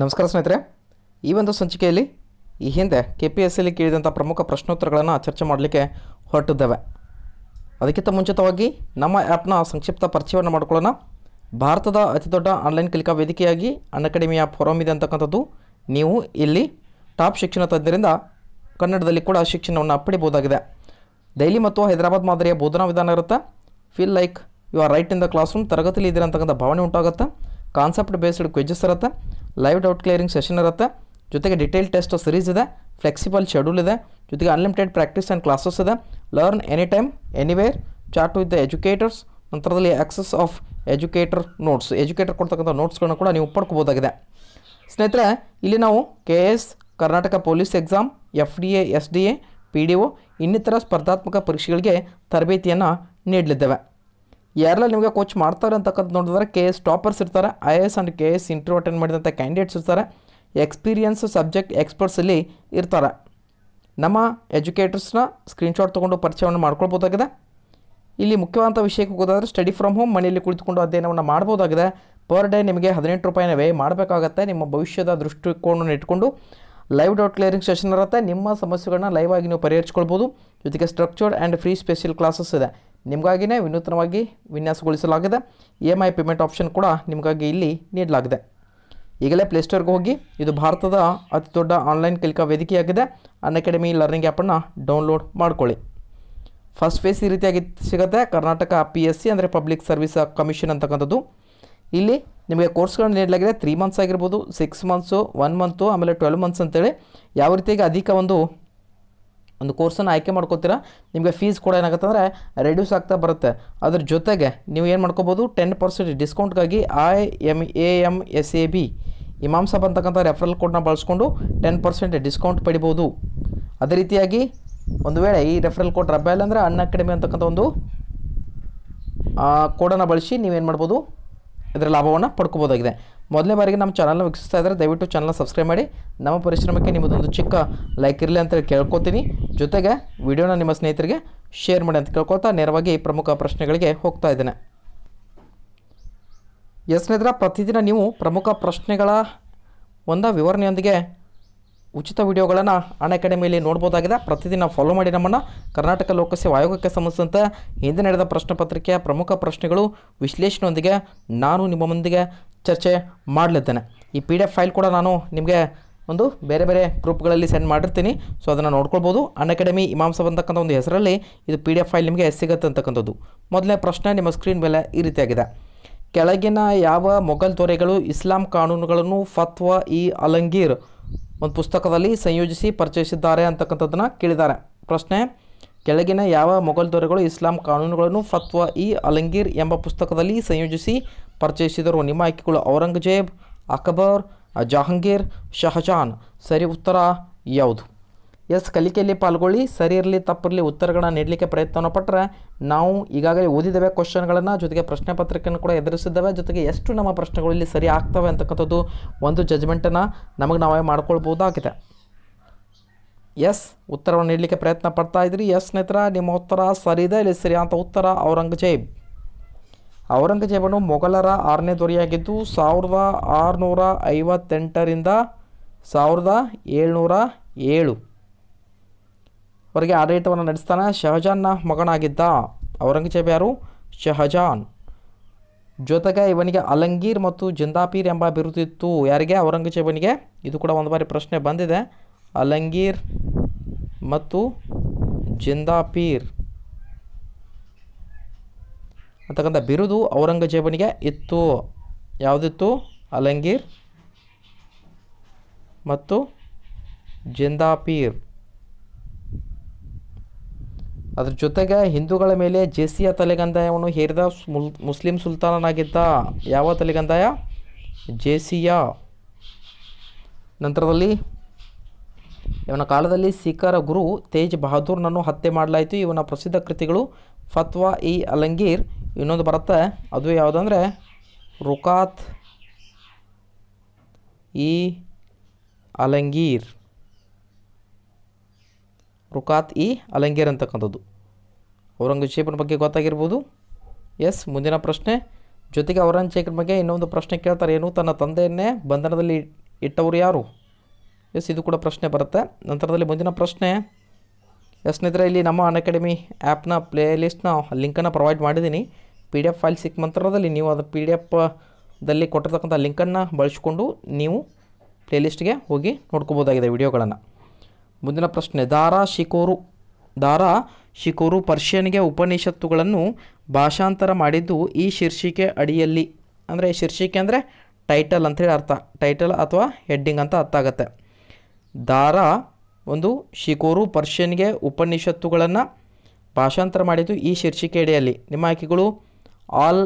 ನಮಸ್ಕಾರ ಸ್ನೇಹಿತರೆ ಈ ಒಂದು ಸಂಚಿಕೆಯಲ್ಲಿ ಈ ಹಿಂದೆ ಕೆ ಪಿ ಎಸ್ ಸಿಲಿ ಕೇಳಿದಂಥ ಪ್ರಮುಖ ಪ್ರಶ್ನೋತ್ತರಗಳನ್ನು ಚರ್ಚೆ ಮಾಡಲಿಕ್ಕೆ ಹೊರಟಿದ್ದೇವೆ ಅದಕ್ಕಿಂತ ಮುಂಚಿತವಾಗಿ ನಮ್ಮ ಆ್ಯಪ್ನ ಸಂಕ್ಷಿಪ್ತ ಪರಿಚಯವನ್ನು ಮಾಡಿಕೊಳ್ಳೋಣ ಭಾರತದ ಅತಿದೊಡ್ಡ ಆನ್ಲೈನ್ ಕಲಿಕಾ ವೇದಿಕೆಯಾಗಿ ಅನ್ಅಕಾಡೆಮಿಯ ಫೋರಮ್ ಇದೆ ಅಂತಕ್ಕಂಥದ್ದು ನೀವು ಇಲ್ಲಿ ಟಾಪ್ ಶಿಕ್ಷಣ ತಜ್ಞರಿಂದ ಕನ್ನಡದಲ್ಲಿ ಕೂಡ ಶಿಕ್ಷಣವನ್ನು ಪಡಿಬೋದಾಗಿದೆ ದೆಹಲಿ ಮತ್ತು ಹೈದರಾಬಾದ್ ಮಾದರಿಯ ಬೋಧನಾ ವಿಧಾನ ಇರುತ್ತೆ feel like you are right in the classroom ತರಗತಿಯಲ್ಲಿ ಇದ್ದೀರ ಭಾವನೆ ಉಂಟಾಗುತ್ತೆ ಕಾನ್ಸೆಪ್ಟ್ ಬೇಸ್ಡ್ ಕ್ವಿಜಸ್ ಇರುತ್ತೆ ಲೈವ್ ಡೌಟ್ ಕ್ಲಿಯರಿಂಗ್ ಸೆಷನ್ ಇರುತ್ತೆ ಜೊತೆಗೆ ಡಿಟೇಲ್ ಟೆಸ್ಟ್ ಸಿರೀಸ್ ಇದೆ ಫ್ಲೆಕ್ಸಿಬಲ್ ಶೆಡ್ಯೂಲ್ ಇದೆ ಜೊತೆಗೆ ಅನ್ಲಿಮಿಟೆಡ್ ಪ್ರಾಕ್ಟೀಸ್ ಆ್ಯಂಡ್ ಕ್ಲಾಸಸ್ ಇದೆ learn any time anywhere chat with the educators ನಂತರದಲ್ಲಿ access of educator notes educator ಕೊಡ್ತಕ್ಕಂಥ ನೋಟ್ಸ್ಗಳನ್ನ ಕೂಡ ನೀವು ಪಡ್ಕೋಬೋದಾಗಿದೆ ಸ್ನೇಹಿತರೆ ಇಲ್ಲಿ ನಾವು K S Karnataka police exam F D A S D A P D O ಇನ್ನಿತರ ಸ್ಪರ್ಧಾತ್ಮಕ ಪರೀಕ್ಷೆಗಳಿಗೆ ತರಬೇತಿಯನ್ನು ನೀಡಲಿದ್ದೇವೆ ಯಾರೆಲ್ಲ ನಿಮಗೆ ಕೋಚ್ ಮಾಡ್ತಾರೆ ಅಂತಕ್ಕಂಥ ನೋಡಿದ್ರೆ ಕೆ ಎಸ್ ಟಾಪರ್ಸ್ ಇರ್ತಾರೆ I A S and K S interview attend ಮಾಡಿದಂಥ ಕ್ಯಾಂಡಿಡೇಟ್ಸ್ ಇರ್ತಾರೆ ಎಕ್ಸ್ಪೀರಿಯನ್ಸ್ ಸಬ್ಜೆಕ್ಟ್ ಎಕ್ಸ್ಪರ್ಟ್ಸಲ್ಲಿ ಇರ್ತಾರೆ ನಮ್ಮ ಎಜುಕೇಟರ್ಸ್ನ ಸ್ಕ್ರೀನ್ಶಾಟ್ ತೊಗೊಂಡು ಪರಿಚಯವನ್ನು ಮಾಡ್ಕೊಳ್ಬೋದಾಗಿದೆ ಇಲ್ಲಿ ಮುಖ್ಯವಾದ ವಿಷಯಕ್ಕೆ ಹೋಗೋದಾದರೆ ಸ್ಟಡಿ ಫ್ರಮ್ ಹೋಮ್ ಮನೆಯಲ್ಲಿ ಕುಳಿತುಕೊಂಡು ಅಧ್ಯಯನವನ್ನು ಮಾಡ್ಬೋದಾಗಿದೆ ಪರ್ ಡೇ ನಿಮಗೆ ಹದಿನೆಂಟು ರೂಪಾಯಿನ ವ್ಯಯ ಮಾಡಬೇಕಾಗತ್ತೆ ನಿಮ್ಮ ಭವಿಷ್ಯದ ದೃಷ್ಟಿಕೋನವನ್ನು ಇಟ್ಕೊಂಡು ಲೈವ್ ಡಾಟ್ ಕ್ಲಿಯರಿಂಗ್ ಸೆಷನ್ ಇರುತ್ತೆ ನಿಮ್ಮ ಸಮಸ್ಯೆಗಳನ್ನ ಲೈವ್ ಆಗಿ ನೀವು ಪರಿಹರಿಸ್ಕೊಳ್ಬೋದು ಜೊತೆಗೆ structured and free special classes ಇದೆ ನಿಮಗಾಗಿಯೇ ವಿನೂತನವಾಗಿ ವಿನ್ಯಾಸಗೊಳಿಸಲಾಗಿದೆ E M I payment option ಕೂಡ ನಿಮಗಾಗಿ ಇಲ್ಲಿ ನೀಡಲಾಗಿದೆ ಈಗಲೇ ಪ್ಲೇಸ್ಟೋರ್ಗೆ ಹೋಗಿ ಇದು ಭಾರತದ ಅತಿ ದೊಡ್ಡ ಆನ್ಲೈನ್ ಕಲಿಕಾ ವೇದಿಕೆಯಾಗಿದೆ ಅನ್ ಅಕಾಡೆಮಿ ಲರ್ನಿಂಗ್ ಆ್ಯಪನ್ನು ಡೌನ್ಲೋಡ್ ಮಾಡಿಕೊಳ್ಳಿ ಫಸ್ಟ್ ಫೇಸ್ ಈ ರೀತಿಯಾಗಿ ಸಿಗುತ್ತೆ ಕರ್ನಾಟಕ ಪಿ ಎಸ್ ಸಿ ಅಂದರೆ ಪಬ್ಲಿಕ್ ಸರ್ವಿಸ್ ಕಮಿಷನ್ ಅಂತಕ್ಕಂಥದ್ದು ಇಲ್ಲಿ ನಿಮಗೆ ಕೋರ್ಸ್ಗಳನ್ನು ನೀಡಲಾಗಿದೆ ತ್ರೀ ಮಂತ್ಸ್ ಆಗಿರ್ಬೋದು ಸಿಕ್ಸ್ ಮಂತ್ಸು ಒನ್ ಮಂತು ಆಮೇಲೆ ಟ್ವೆಲ್ ಮಂತ್ಸ್ ಅಂತೇಳಿ ಯಾವ ರೀತಿಯಾಗಿ ಅಧಿಕ ಒಂದು ಒಂದು ಕೋರ್ಸನ್ನು ಆಯ್ಕೆ ಮಾಡ್ಕೋತೀರಾ ನಿಮಗೆ ಫೀಸ್ ಕೂಡ ಏನಾಗುತ್ತೆ ಅಂದರೆ ರೆಡ್ಯೂಸ್ ಆಗ್ತಾ ಬರುತ್ತೆ ಅದ್ರ ಜೊತೆಗೆ ನೀವು ಏನು ಮಾಡ್ಕೋಬೋದು ಟೆನ್ ಪರ್ಸೆಂಟ್ ಡಿಸ್ಕೌಂಟ್ಗಾಗಿ I M A M S A B Imam Sab ಅಂತಕ್ಕಂಥ ರೆಫರಲ್ ಕೋಡ್ನ ಬಳಸ್ಕೊಂಡು ಟೆನ್ ಪರ್ಸೆಂಟ್ ಡಿಸ್ಕೌಂಟ್ ಪಡಿಬೋದು ಅದೇ ರೀತಿಯಾಗಿ ಒಂದು ವೇಳೆ ಈ ರೆಫರಲ್ ಕೋಡ್ ಇಲ್ಲ ಅಂದರೆ ಅನ್ನ ಅಕಾಡೆಮಿ ಅಂತಕ್ಕಂಥ ಒಂದು ಕೋಡನ್ನು ಬಳಸಿ ನೀವೇನು ಮಾಡ್ಬೋದು ಇದರ ಲಾಭವನ್ನು ಪಡ್ಕೋಬೋದಾಗಿದೆ ಮೊದಲೇ ಬಾರಿಗೆ ನಮ್ಮ ಚಾನಲ್ನ ವೀಕ್ಷಿಸ್ತಾ ಇದ್ದರೆ ದಯವಿಟ್ಟು ಚಾನಲ್ ಸಬ್ಸ್ಕ್ರೈಬ್ ಮಾಡಿ ನಮ್ಮ ಪರಿಶ್ರಮಕ್ಕೆ ನಿಮ್ಮದೊಂದು ಚಿಕ್ಕ ಲೈಕ್ ಇರಲಿ ಅಂತ ಕೇಳ್ಕೊತೀನಿ ಜೊತೆಗೆ ವಿಡಿಯೋನ ನಿಮ್ಮ ಸ್ನೇಹಿತರಿಗೆ ಶೇರ್ ಮಾಡಿ ಅಂತ ಕೇಳ್ಕೊಳ್ತಾ ನೇರವಾಗಿ ಪ್ರಮುಖ ಪ್ರಶ್ನೆಗಳಿಗೆ ಹೋಗ್ತಾ ಇದ್ದೇನೆ ಎಸ್ ಸ್ನೇಹಿತರ ಪ್ರತಿದಿನ ನೀವು ಪ್ರಮುಖ ಪ್ರಶ್ನೆಗಳ ಒಂದು ವಿವರಣೆಯೊಂದಿಗೆ ಉಚಿತ ವಿಡಿಯೋಗಳನ್ನು ಅನ್ ಅಕಾಡೆಮಿಯಲ್ಲಿ ನೋಡ್ಬೋದಾಗಿದೆ ಪ್ರತಿದಿನ ಫಾಲೋ ಮಾಡಿ ನಮ್ಮನ್ನು ಕರ್ನಾಟಕ ಲೋಕಸೇವಾ ಆಯೋಗಕ್ಕೆ ಸಂಬಂಧಿಸಿದಂತೆ ಹಿಂದೆ ನಡೆದ ಪ್ರಶ್ನೆ ಪತ್ರಿಕೆಯ ಪ್ರಮುಖ ಪ್ರಶ್ನೆಗಳು ವಿಶ್ಲೇಷಣೆಯೊಂದಿಗೆ ನಾನು ನಿಮ್ಮೊಂದಿಗೆ ಚರ್ಚೆ ಮಾಡಲಿದ್ದೇನೆ ಈ ಪಿ ಡಿ ಎಫ್ ಫೈಲ್ ಕೂಡ ನಾನು ನಿಮಗೆ ಒಂದು ಬೇರೆ ಬೇರೆ ಗ್ರೂಪ್ಗಳಲ್ಲಿ ಸೆಂಡ್ ಮಾಡಿರ್ತೀನಿ ಸೊ ಅದನ್ನು ನೋಡ್ಕೊಳ್ಬೋದು ಅನ್ ಅಕಾಡೆಮಿ ಇಮಾಂಸ ಬಂದಕ್ಕಂಥ ಒಂದು ಹೆಸರಲ್ಲಿ ಇದು ಪಿ ಡಿ ಎಫ್ ಫೈಲ್ ನಿಮಗೆ ಸಿಗುತ್ತೆ ಅಂತಕ್ಕಂಥದ್ದು ಮೊದಲನೇ ಪ್ರಶ್ನೆ ನಿಮ್ಮ ಸ್ಕ್ರೀನ್ ಮೇಲೆ ಈ ರೀತಿಯಾಗಿದೆ ಕೆಳಗಿನ ಯಾವ ಮೊಘಲ್ ದೊರೆಗಳು ಇಸ್ಲಾಂ ಕಾನೂನುಗಳನ್ನು ಫತ್ವ ಇ ಅಲಂಗೀರ್ ಒಂದು ಪುಸ್ತಕದಲ್ಲಿ ಸಂಯೋಜಿಸಿ ಪರಿಚಯಿಸಿದ್ದಾರೆ ಅಂತಕ್ಕಂಥದ್ದನ್ನು ಕೇಳಿದ್ದಾರೆ ಪ್ರಶ್ನೆ ಕೆಳಗಿನ ಯಾವ ಮೊಘಲ್ ದೊರೆಗಳು ಇಸ್ಲಾಂ ಕಾನೂನುಗಳನ್ನು ಫತ್ವ ಇ ಅಲಂಗೀರ್ ಎಂಬ ಪುಸ್ತಕದಲ್ಲಿ ಸಂಯೋಜಿಸಿ ಪರಿಚಯಿಸಿದರು ನಿಮ್ಮ ಆಯ್ಕೆಗಳು ಔರಂಗಜೇಬ್ ಅಕ್ಬರ್ ಜಹಾಂಗೀರ್ ಶಹಜಾನ್ ಸರಿ ಉತ್ತರ ಯಾವುದು ಎಸ್ ಕಲಿಕೆಯಲ್ಲಿ ಪಾಲ್ಗೊಳ್ಳಿ ಸರಿ ಇರಲಿ ತಪ್ಪಿರಲಿ ಉತ್ತರಗಳನ್ನು ನೀಡಲಿಕ್ಕೆ ಪ್ರಯತ್ನ ಪಟ್ಟರೆ ನಾವು ಈಗಾಗಲೇ ಓದಿದ್ದೇವೆ ಕ್ವಶನ್ಗಳನ್ನು ಜೊತೆಗೆ ಪ್ರಶ್ನೆ ಪತ್ರಿಕೆಯನ್ನು ಕೂಡ ಎದುರಿಸಿದ್ದೇವೆ ಜೊತೆಗೆ ಎಷ್ಟು ನಮ್ಮ ಪ್ರಶ್ನೆಗಳು ಇಲ್ಲಿ ಸರಿ ಆಗ್ತವೆ ಅಂತಕ್ಕಂಥದ್ದು ಒಂದು ಜಜ್ಮೆಂಟನ್ನು ನಮಗೆ ನಾವೇ ಮಾಡ್ಕೊಳ್ಬೋದಾಗಿದೆ ಎಸ್ ಉತ್ತರವನ್ನು ನೀಡಲಿಕ್ಕೆ ಪ್ರಯತ್ನ ಪಡ್ತಾ ಇದ್ರಿ ಎಸ್ ಸ್ನೇಹಿತರ ನಿಮ್ಮ ಉತ್ತರ ಸರಿ ಇದೆ ಇಲ್ಲಿ ಸರಿ ಅಂತ ಉತ್ತರ ಔರಂಗಜೇಬ್ ಔರಂಗಜೇಬನು ಮೊಘಲರ ಆರನೇ ದೊರೆಯಾಗಿದ್ದು ಸಾವಿರದ ಆರುನೂರ ಐವತ್ತೆಂಟರಿಂದ ಸಾವಿರದ ಏಳ್ನೂರ ಏಳು ವರೆಗೆ ಆಡಳಿತವನ್ನು ನಡೆಸ್ತಾನೆ ಶಹಜಾನ್ನ ಮಗನಾಗಿದ್ದ ಔರಂಗಜೇಬ್ ಯಾರು ಶಹಜಾನ್ ಜೊತೆಗೆ ಇವನಿಗೆ ಅಲಂಗೀರ್ ಮತ್ತು ಜಿಂದಾಪೀರ್ ಎಂಬ ಬಿರುದಿತ್ತು ಯಾರಿಗೆ ಔರಂಗಜೇಬನಿಗೆ ಇದು ಕೂಡ ಒಂದು ಬಾರಿ ಪ್ರಶ್ನೆ ಬಂದಿದೆ ಅಲಂಗೀರ್ ಮತ್ತು ಜಿಂದಾಪೀರ್ ಅಂತಕ್ಕಂಥ ಬಿರುದು ಔರಂಗಜೇಬನಿಗೆ ಇತ್ತು ಯಾವುದಿತ್ತು ಅಲಂಗೀರ್ ಮತ್ತು ಜಿಂದಾಪೀರ್ ಅದ್ರ ಜೊತೆಗೆ ಹಿಂದೂಗಳ ಮೇಲೆ ಜೇಸಿಯ ತಲೆಗಂದಾಯವನ್ನು ಹೇರಿದ ಮುಲ್ ಮುಸ್ಲಿಂ ಸುಲ್ತಾನನಾಗಿದ್ದ ಯಾವ ತಲೆಗಂದಾಯ ಜೇಸಿಯ ನಂತರದಲ್ಲಿ ಇವನ ಕಾಲದಲ್ಲಿ ಸಿಖರ ಗುರು ತೇಜ್ ಬಹದ್ದೂರ್ನನ್ನು ಹತ್ಯೆ ಮಾಡಲಾಯಿತು ಇವನ ಪ್ರಸಿದ್ಧ ಕೃತಿಗಳು ಫತ್ವಾ ಇ ಅಲಂಗೀರ್ ಇನ್ನೊಂದು ಬರುತ್ತೆ ಅದು ಯಾವುದಂದ್ರೆ ರುಕಾತ್ ಇ ಅಲಂಗೀರ್ ರುಕಾತ್ ಇ ಅಲಂಗೀರ್ ಅಂತಕ್ಕಂಥದ್ದು ಔರಂಗಜೇಬನ ಬಗ್ಗೆ ಗೊತ್ತಾಗಿರ್ಬೋದು ಎಸ್ ಮುಂದಿನ ಪ್ರಶ್ನೆ ಜೊತೆಗೆ ಔರಂಗಜೇಬನ ಬಗ್ಗೆ ಇನ್ನೊಂದು ಪ್ರಶ್ನೆ ಕೇಳ್ತಾರೆ ಏನು ತನ್ನ ತಂದೆಯನ್ನೇ ಬಂಧನದಲ್ಲಿ ಇಟ್ಟವರು ಯಾರು ಎಸ್ ಇದು ಕೂಡ ಪ್ರಶ್ನೆ ಬರುತ್ತೆ ನಂತರದಲ್ಲಿ ಮುಂದಿನ ಪ್ರಶ್ನೆ ಸ್ನೇಹಿತರೆ ಇಲ್ಲಿ ನಮ್ಮ ಅನ್ ಅಕಾಡೆಮಿ ಆ್ಯಪ್ನ ಪ್ಲೇ ಲಿಸ್ಟ್ನ ಲಿಂಕನ್ನು ಪ್ರೊವೈಡ್ ಮಾಡಿದ್ದೀನಿ ಪಿ ಡಿ ಎಫ್ ಫೈಲ್ ಸಿಕ್ಕ ಮಂತ್ರದಲ್ಲಿ ನೀವು ಅದು ಪಿ ಡಿ ಎಫ್ದಲ್ಲಿ ಕೊಟ್ಟಿರ್ತಕ್ಕಂಥ ಲಿಂಕನ್ನು ಬಳಸಿಕೊಂಡು ನೀವು ಪ್ಲೇ ಹೋಗಿ ನೋಡ್ಕೋಬೋದಾಗಿದೆ ವಿಡಿಯೋಗಳನ್ನು ಮುಂದಿನ ಪ್ರಶ್ನೆ ದಾರಾ ಶಿಕೋರು ದಾರಾ ಶಿಕೋರು ಪರ್ಷಿಯನ್ಗೆ ಉಪನಿಷತ್ತುಗಳನ್ನು ಭಾಷಾಂತರ ಮಾಡಿದ್ದು ಈ ಶೀರ್ಷಿಕೆ ಅಡಿಯಲ್ಲಿ ಅಂದರೆ ಶೀರ್ಷಿಕೆ ಅಂದರೆ ಟೈಟಲ್ ಅಂತೇಳಿ ಅರ್ಥ ಟೈಟಲ್ ಅಥವಾ ಹೆಡ್ಡಿಂಗ್ ಅಂತ ಅರ್ಥ ಆಗುತ್ತೆ ದಾರಾ ಒಂದು ಶಿಕೋರು ಪರ್ಷಿಯನ್ಗೆ ಉಪನಿಷತ್ತುಗಳನ್ನು ಭಾಷಾಂತರ ಮಾಡಿದ್ದು ಈ ಶೀರ್ಷಿಕೆಯಡಿಯಲ್ಲಿ ನಿಮ್ಮ ಆಯ್ಕೆಗಳು Al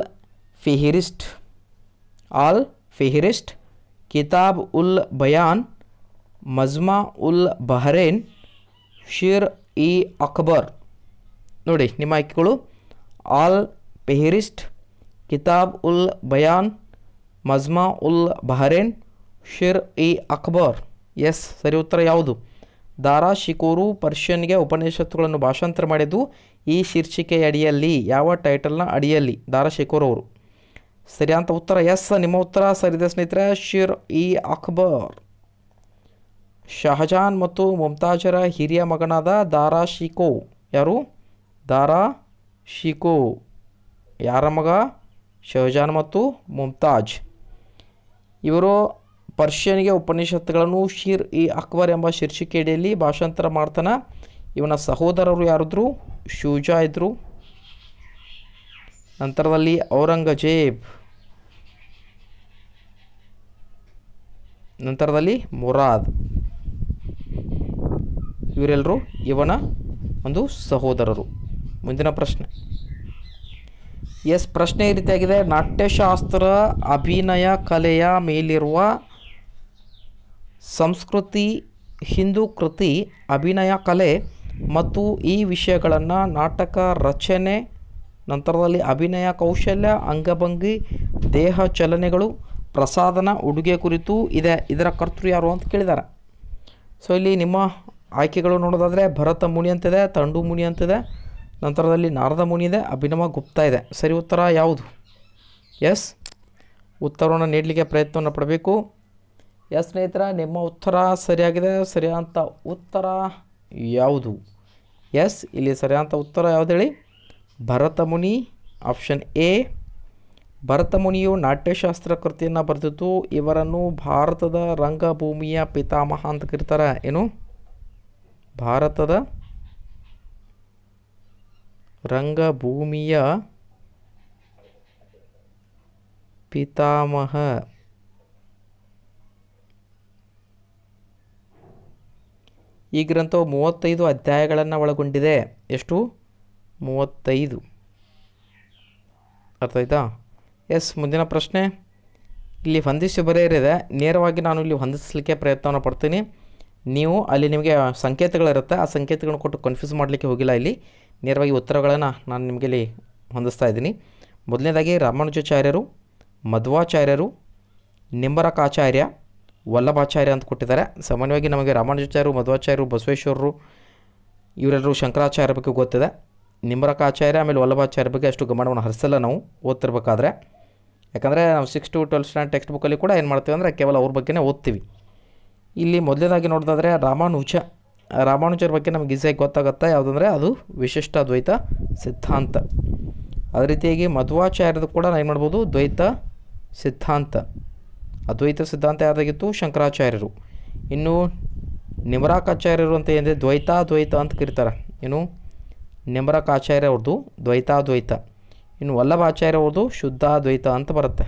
Fihrist Al Fihrist Kitab ul Bayan Majma ul Bahrain Sirr i Akbar ನೋಡಿ ನಿಮ್ಮ ಆಯ್ಕೆಗಳು Al Fihrist Kitab ul Bayan Majma ul Bahrain Sirr i Akbar yes ಸರಿ ಉತ್ತರ ಯಾವುದು ದಾರಾ ಶಿಕೋರು ಪರ್ಷಿಯನ್ಗೆ ಉಪನಿಷತ್ತುಗಳನ್ನು ಭಾಷಾಂತರ ಮಾಡಿದ್ದು ಈ ಶೀರ್ಷಿಕೆಯ ಅಡಿಯಲ್ಲಿ ಯಾವ ಟೈಟಲ್ನ ಅಡಿಯಲ್ಲಿ ದಾರಾ ಶಿಕೋರು ಅವರು ಸರಿ ಅಂತ ಉತ್ತರ ಎಸ್ ನಿಮ್ಮ ಉತ್ತರ ಸರಿದೆ ಸ್ನೇಹಿತರೆ ಶಿರ್ ಇ ಅಕ್ಬರ್ ಶಹಜಾನ್ ಮತ್ತು ಮುಮ್ತಾಜರ ಹಿರಿಯ ಮಗನಾದ ದಾರಾ ಶಿಕೋ ಯಾರು ದಾರಾ ಶಿಕೋ ಯಾರ ಮಗ ಶಹಜಾನ್ ಮತ್ತು ಮುಮ್ತಾಜ್ ಇವರು ಪರ್ಷಿಯನ್ಗೆ ಉಪನಿಷತ್ತುಗಳನ್ನು ಶೀರ್ ಇ ಅಕ್ಬರ್ ಎಂಬ ಶೀರ್ಷಿಕೆಯಡಿಯಲ್ಲಿ ಭಾಷಾಂತರ ಮಾಡ್ತಾನೆ ಇವನ ಸಹೋದರರು ಯಾರಿದ್ರು ಶೂಜಾ ಇದ್ದರು ನಂತರದಲ್ಲಿ ಔರಂಗಜೇಬ್ ನಂತರದಲ್ಲಿ ಮುರಾದ್ ಇವರೆಲ್ಲರೂ ಇವನ ಒಂದು ಸಹೋದರರು ಮುಂದಿನ ಪ್ರಶ್ನೆ ಎಸ್ ಪ್ರಶ್ನೆ ಈ ರೀತಿಯಾಗಿದೆ ನಾಟ್ಯಶಾಸ್ತ್ರ ಅಭಿನಯ ಕಲೆಯ ಮೇಲಿರುವ ಸಂಸ್ಕೃತಿ ಹಿಂದೂ ಕೃತಿ ಅಭಿನಯ ಕಲೆ ಮತ್ತು ಈ ವಿಷಯಗಳನ್ನು ನಾಟಕ ರಚನೆ ನಂತರದಲ್ಲಿ ಅಭಿನಯ ಕೌಶಲ್ಯ ಅಂಗಭಂಗಿ ದೇಹ ಚಲನೆಗಳು ಪ್ರಸಾದನ ಉಡುಗೆ ಕುರಿತು ಇದೆ ಇದರ ಕರ್ತೃ ಯಾರು ಅಂತ ಕೇಳಿದ್ದಾರೆ ಸೊ ಇಲ್ಲಿ ನಿಮ್ಮ ಆಯ್ಕೆಗಳು ನೋಡೋದಾದರೆ ಭರತ ಮುನಿ ಅಂತಿದೆ ತಂಡು ಮುನಿ ಅಂತಿದೆ ನಂತರದಲ್ಲಿ ನಾರದ ಮುನಿ ಇದೆ ಅಭಿನವ ಗುಪ್ತ ಇದೆ ಸರಿ ಉತ್ತರ ಯಾವುದು ಎಸ್ ಉತ್ತರವನ್ನು ನೀಡಲಿಕ್ಕೆ ಪ್ರಯತ್ನವನ್ನು ಪಡಬೇಕು ಎಸ್ ಸ್ನೇಹಿತರ ನಿಮ್ಮ ಉತ್ತರ ಸರಿಯಾಗಿದೆ ಸರಿಯಾದಂಥ ಉತ್ತರ ಯಾವುದು ಎಸ್ ಇಲ್ಲಿ ಸರಿಯಾದಂಥ ಉತ್ತರ ಯಾವುದು ಹೇಳಿ ಭರತಮುನಿ ಆಪ್ಷನ್ ಎ ಭರತಮುನಿಯು ನಾಟ್ಯಶಾಸ್ತ್ರ ಕೃತಿಯನ್ನು ಬರೆದಿದ್ದು ಇವರನ್ನು ಭಾರತದ ರಂಗಭೂಮಿಯ ಪಿತಾಮಹ ಅಂತ ಕರೀತಾರೆ ಏನು ಭಾರತದ ರಂಗಭೂಮಿಯ ಪಿತಾಮಹ ಈ ಗ್ರಂಥವು ಮೂವತ್ತೈದು ಅಧ್ಯಾಯಗಳನ್ನು ಒಳಗೊಂಡಿದೆ ಎಷ್ಟು ಮೂವತ್ತೈದು ಅರ್ಥ ಆಯ್ತಾ ಎಸ್ ಮುಂದಿನ ಪ್ರಶ್ನೆ ಇಲ್ಲಿ ಹೊಂದಿಸಿ ಬರೆಯರಿದೆ ನೇರವಾಗಿ ನಾನು ಇಲ್ಲಿ ಹೊಂದಿಸ್ಲಿಕ್ಕೆ ಪ್ರಯತ್ನವನ್ನು ಪಡ್ತೀನಿ ನೀವು ಅಲ್ಲಿ ನಿಮಗೆ ಸಂಕೇತಗಳಿರುತ್ತೆ ಆ ಸಂಕೇತಗಳನ್ನು ಕೊಟ್ಟು ಕನ್ಫ್ಯೂಸ್ ಮಾಡಲಿಕ್ಕೆ ಹೋಗಿಲ್ಲ ಇಲ್ಲಿ ನೇರವಾಗಿ ಉತ್ತರಗಳನ್ನು ನಾನು ನಿಮಗೆ ಇಲ್ಲಿ ಹೊಂದಿಸ್ತಾ ಇದ್ದೀನಿ ಮೊದಲನೇದಾಗಿ ರಾಮಾನುಜಾಚಾರ್ಯರು ಮಧ್ವಾಚಾರ್ಯರು ನಿಂಬರಕಾಚಾರ್ಯ ವಲ್ಲಭಾಚಾರ್ಯ ಅಂತ ಕೊಟ್ಟಿದ್ದಾರೆ ಸಾಮಾನ್ಯವಾಗಿ ನಮಗೆ ರಾಮಾನುಜಾಚಾರ್ಯರು ಮಧ್ವಾಚಾರ್ಯರು ಬಸವೇಶ್ವರರು ಇವರೆಲ್ಲರೂ ಶಂಕರಾಚಾರ್ಯ ಬಗ್ಗೆ ಗೊತ್ತಿದೆ ನಿಮ್ರಕಾಚಾರ್ಯ ಆಮೇಲೆ ವಲ್ಲಭಾಚಾರ್ಯ ಬಗ್ಗೆ ಅಷ್ಟು ಗಮನವನ್ನು ಹರಿಸಲ್ಲ ನಾವು ಓದ್ತಿರ್ಬೇಕಾದ್ರೆ ಯಾಕಂದರೆ ನಾವು six to twelfth standard text ಬುಕ್ಕಲ್ಲಿ ಕೂಡ ಏನು ಮಾಡ್ತೀವಿ ಅಂದರೆ ಕೇವಲ ಅವ್ರ ಬಗ್ಗೆನೇ ಓದ್ತೀವಿ ಇಲ್ಲಿ ಮೊದಲನೇದಾಗಿ ನೋಡೋದಾದ್ರೆ ರಾಮಾನುಜ ರಾಮಾನುಜರ ಬಗ್ಗೆ ನಮಗೆ ಈಸಿಯಾಗಿ ಗೊತ್ತಾಗುತ್ತೆ ಯಾವುದಂದರೆ ಅದು ವಿಶಿಷ್ಟ ದ್ವೈತ ಸಿದ್ಧಾಂತ ಅದೇ ರೀತಿಯಾಗಿ ಮಧ್ವಾಚಾರ್ಯದು ಕೂಡ ಏನು ಮಾಡ್ಬೋದು ದ್ವೈತ ಸಿದ್ಧಾಂತ ಅದ್ವೈತ ಸಿದ್ಧಾಂತ ಯಾರಾಗಿತ್ತು ಶಂಕರಾಚಾರ್ಯರು ಇನ್ನು ನಿಮರಾಕಾಚಾರ್ಯರು ಅಂತ ಏನಿದೆ ದ್ವೈತಾದ್ವೈತ ಅಂತ ಕರೀತಾರೆ ಏನು ನಿಮರಾಕಾಚಾರ್ಯ ಅವ್ರದ್ದು ದ್ವೈತಾದ್ವೈತ ಇನ್ನು ವಲ್ಲಭಾಚಾರ್ಯ ಅವ್ರದ್ದು ಶುದ್ಧಾದ್ವೈತ ಅಂತ ಬರುತ್ತೆ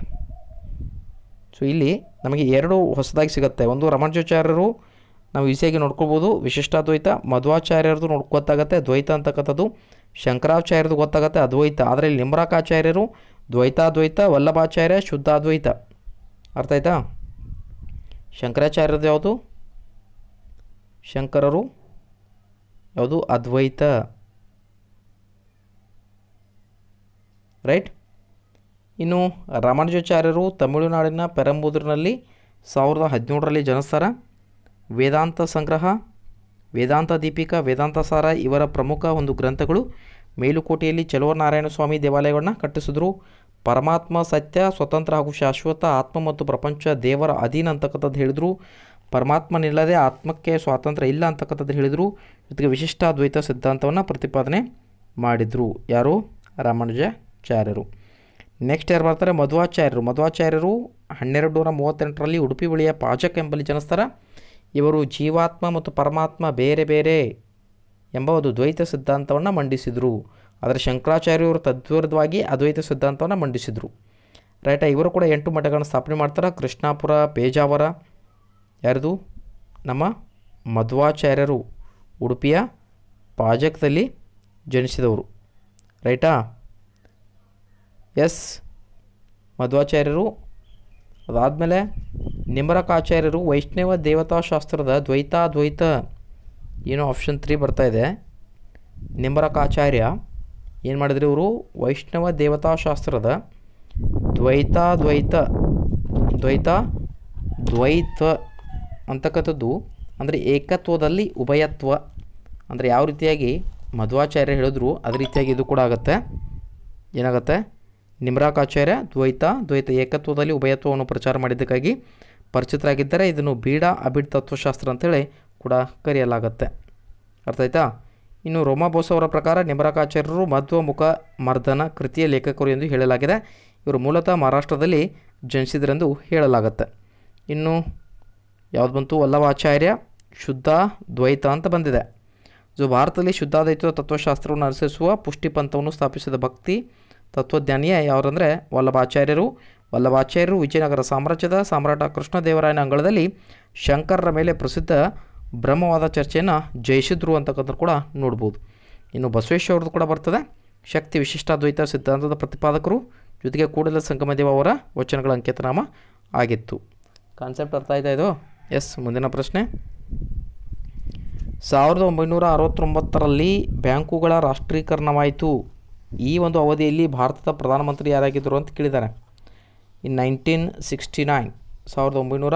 ಸೊ ಇಲ್ಲಿ ನಮಗೆ ಎರಡು ಹೊಸದಾಗಿ ಸಿಗುತ್ತೆ ಒಂದು ರಮಣಾಚಾರ್ಯರು ನಾವು ಈಸಿಯಾಗಿ ನೋಡ್ಕೋಬೋದು ವಿಶಿಷ್ಟಾದ್ವೈತ ಮಧ್ವಾಚಾರ್ಯರದು ನೋಡ್ ಗೊತ್ತಾಗುತ್ತೆ ದ್ವೈತ ಅಂತಕ್ಕಂಥದ್ದು ಶಂಕರಾಚಾರ್ಯರದು ಗೊತ್ತಾಗುತ್ತೆ ಅದ್ವೈತ ಆದರೆ ಇಲ್ಲಿ ನಿಮ್ರಾಕಾಚಾರ್ಯರು ದ್ವೈತಾದ್ವೈತ ವಲ್ಲಭಾಚಾರ್ಯ ಶುದ್ಧಾದ್ವೈತ ಅರ್ಥ ಆಯ್ತಾ ಶಂಕರಾಚಾರ್ಯರದು ಯಾವುದು ಶಂಕರರು ಯಾವುದು ಅದ್ವೈತ ರೈಟ್ ಇನ್ನು ರಾಮಾನುಜಾಚಾರ್ಯರು ತಮಿಳುನಾಡಿನ ಪೆರಂಬೂರಿನಲ್ಲಿ ಸಾವಿರದ ಹದಿನೇಳರಲ್ಲಿ ಜನಿಸ್ತಾರ ವೇದಾಂತ ಸಂಗ್ರಹ ವೇದಾಂತ ದೀಪಿಕಾ ವೇದಾಂತ ಸಾರ ಇವರ ಪ್ರಮುಖ ಒಂದು ಗ್ರಂಥಗಳು ಮೇಲುಕೋಟೆಯಲ್ಲಿ ಚಲುವ ನಾರಾಯಣ ಸ್ವಾಮಿ ದೇವಾಲಯಗಳನ್ನ ಕಟ್ಟಿಸಿದ್ರು ಪರಮಾತ್ಮ ಸತ್ಯ ಸ್ವತಂತ್ರ ಹಾಗೂ ಶಾಶ್ವತ ಆತ್ಮ ಮತ್ತು ಪ್ರಪಂಚ ದೇವರ ಅಧೀನ ಅಂತಕ್ಕಂಥದ್ದು ಹೇಳಿದರು ಪರಮಾತ್ಮನಿಲ್ಲದೆ ಆತ್ಮಕ್ಕೆ ಸ್ವಾತಂತ್ರ್ಯ ಇಲ್ಲ ಅಂತಕ್ಕಂಥದ್ದು ಹೇಳಿದರು ಜೊತೆಗೆ ವಿಶಿಷ್ಟ ಅದ್ವೈತ ಸಿದ್ಧಾಂತವನ್ನು ಪ್ರತಿಪಾದನೆ ಮಾಡಿದರು ಯಾರು ರಾಮಾನುಜಾಚಾರ್ಯರು ನೆಕ್ಸ್ಟ್ ಯಾರು ಬರ್ತಾರೆ ಮಧ್ವಾಚಾರ್ಯರು ಮಧ್ವಾಚಾರ್ಯರು ಹನ್ನೆರಡು ನೂರ ಮೂವತ್ತೆಂಟರಲ್ಲಿ ಉಡುಪಿ ಬಳಿಯ ಪಾಚಕ ಎಂಬಲ್ಲಿ ಜನಸ್ತಾರ ಇವರು ಜೀವಾತ್ಮ ಮತ್ತು ಪರಮಾತ್ಮ ಬೇರೆ ಬೇರೆ ಎಂಬ ಒಂದು ದ್ವೈತ ಸಿದ್ಧಾಂತವನ್ನು ಮಂಡಿಸಿದರು ಆದರೆ ಶಂಕರಾಚಾರ್ಯವರು ತದ್ವಿರುದ್ಧವಾಗಿ ಅದ್ವೈತ ಸಿದ್ಧಾಂತವನ್ನು ಮಂಡಿಸಿದರು ರೈಟ ಇವರು ಕೂಡ ಎಂಟು ಮಠಗಳನ್ನು ಸ್ಥಾಪನೆ ಮಾಡ್ತಾರೆ ಕೃಷ್ಣಾಪುರ ಪೇಜಾವರ ಯಾರ್ದು ನಮ್ಮ ಮಧ್ವಾಚಾರ್ಯರು ಉಡುಪಿಯ ಪಾಜಕದಲ್ಲಿ ಜನಿಸಿದವರು ರೈಟಾ ಎಸ್ ಮಧ್ವಾಚಾರ್ಯರು ಅದಾದಮೇಲೆ ನಿಮರಕಾಚಾರ್ಯರು ವೈಷ್ಣವ ದೇವತಾಶಾಸ್ತ್ರದ ದ್ವೈತಾದ್ವೈತ ಏನೋ ಆಪ್ಷನ್ ತ್ರೀ ಬರ್ತಾಯಿದೆ ನಿಮರಕಾಚಾರ್ಯ ಏನು ಮಾಡಿದ್ರು ಇವರು ವೈಷ್ಣವ ದೇವತಾಶಾಸ್ತ್ರದ ದ್ವೈತ ದ್ವೈತ ದ್ವೈತ ದ್ವೈತ ಅಂತಕ್ಕಂಥದ್ದು ಅಂದರೆ ಏಕತ್ವದಲ್ಲಿ ಉಭಯತ್ವ ಅಂದರೆ ಯಾವ ರೀತಿಯಾಗಿ ಮಧ್ವಾಚಾರ್ಯ ಹೇಳಿದ್ರು ಅದೇ ರೀತಿಯಾಗಿ ಇದು ಕೂಡ ಆಗುತ್ತೆ ಏನಾಗುತ್ತೆ ನಿಮ್ರಾಕಾಚಾರ್ಯ ದ್ವೈತ ದ್ವೈತ ಏಕತ್ವದಲ್ಲಿ ಉಭಯತ್ವವನ್ನು ಪ್ರಚಾರ ಮಾಡಿದ್ದಕ್ಕಾಗಿ ಪರಿಚಿತರಾಗಿದ್ದರೆ ಇದನ್ನು ಬೀಡ ಅಭಿಡ್ ತತ್ವಶಾಸ್ತ್ರ ಅಂತೇಳಿ ಕೂಡ ಕರೆಯಲಾಗತ್ತೆ ಅರ್ಥ ಆಯ್ತಾ ಇನ್ನು ಬೋಸ್ ಅವರ ಪ್ರಕಾರ ನಿಮರಕಾಚಾರ್ಯರು ಮಧ್ವಮುಖ ಮರ್ದನ ಕೃತಿಯ ಲೇಖಕರು ಎಂದು ಹೇಳಲಾಗಿದೆ ಇವರು ಮೂಲತಃ ಮಹಾರಾಷ್ಟ್ರದಲ್ಲಿ ಜನಿಸಿದರೆಂದು ಹೇಳಲಾಗುತ್ತೆ ಇನ್ನು ಯಾವ್ದು ಬಂತು ವಲ್ಲಭಾಚಾರ್ಯ ಶುದ್ಧ ದ್ವೈತ ಅಂತ ಬಂದಿದೆ ಸೊ ಭಾರತದಲ್ಲಿ ಶುದ್ಧಾದ್ವೈತ ತತ್ವಶಾಸ್ತ್ರವನ್ನು ಅನುಸರಿಸುವ ಪುಷ್ಟಿ ಪಂಥವನ್ನು ಸ್ಥಾಪಿಸಿದ ಭಕ್ತಿ ತತ್ವಜ್ಞಾನಿಯೇ ಯಾರಂದರೆ ವಲ್ಲಭಾಚಾರ್ಯರು ವಲ್ಲಭಾಚಾರ್ಯರು ವಿಜಯನಗರ ಸಾಮ್ರಾಜ್ಯದ ಸಾಮ್ರಾಟ ಕೃಷ್ಣದೇವರಾಯನ ಅಂಗಳದಲ್ಲಿ ಶಂಕರರ ಮೇಲೆ ಪ್ರಸಿದ್ಧ ಬ್ರಹ್ಮವಾದ ಚರ್ಚೆಯನ್ನು ಜಯಿಸಿದ್ರು ಅಂತಕ್ಕಂಥದ್ದು ಕೂಡ ನೋಡ್ಬೋದು ಇನ್ನು ಬಸವೇಶ್ವರದ್ದು ಕೂಡ ಬರ್ತದೆ ಶಕ್ತಿ ವಿಶಿಷ್ಟಾದ್ವೈತ ಸಿದ್ಧಾಂತದ ಪ್ರತಿಪಾದಕರು ಜೊತೆಗೆ ಕೂಡಲೇ ಸಂಗಮದೇವ ಅವರ ವಚನಗಳ ಅಂಕಿತನಾಮ ಆಗಿತ್ತು ಕಾನ್ಸೆಪ್ಟ್ ಅರ್ಥ ಆಯ್ತಾ ಇದು ಎಸ್ ಮುಂದಿನ ಪ್ರಶ್ನೆ ಸಾವಿರದ ಒಂಬೈನೂರ ಅರವತ್ತೊಂಬತ್ತರಲ್ಲಿ ಬ್ಯಾಂಕುಗಳ ರಾಷ್ಟ್ರೀಕರಣವಾಯಿತು ಈ ಒಂದು ಅವಧಿಯಲ್ಲಿ ಭಾರತದ ಪ್ರಧಾನಮಂತ್ರಿ ಯಾರಾಗಿದ್ದರು ಅಂತ ಕೇಳಿದ್ದಾರೆ ಇನ್ ನೈನ್ಟೀನ್ ಸಿಕ್ಸ್ಟಿ ನೈನ್ ಸಾವಿರದ ಒಂಬೈನೂರ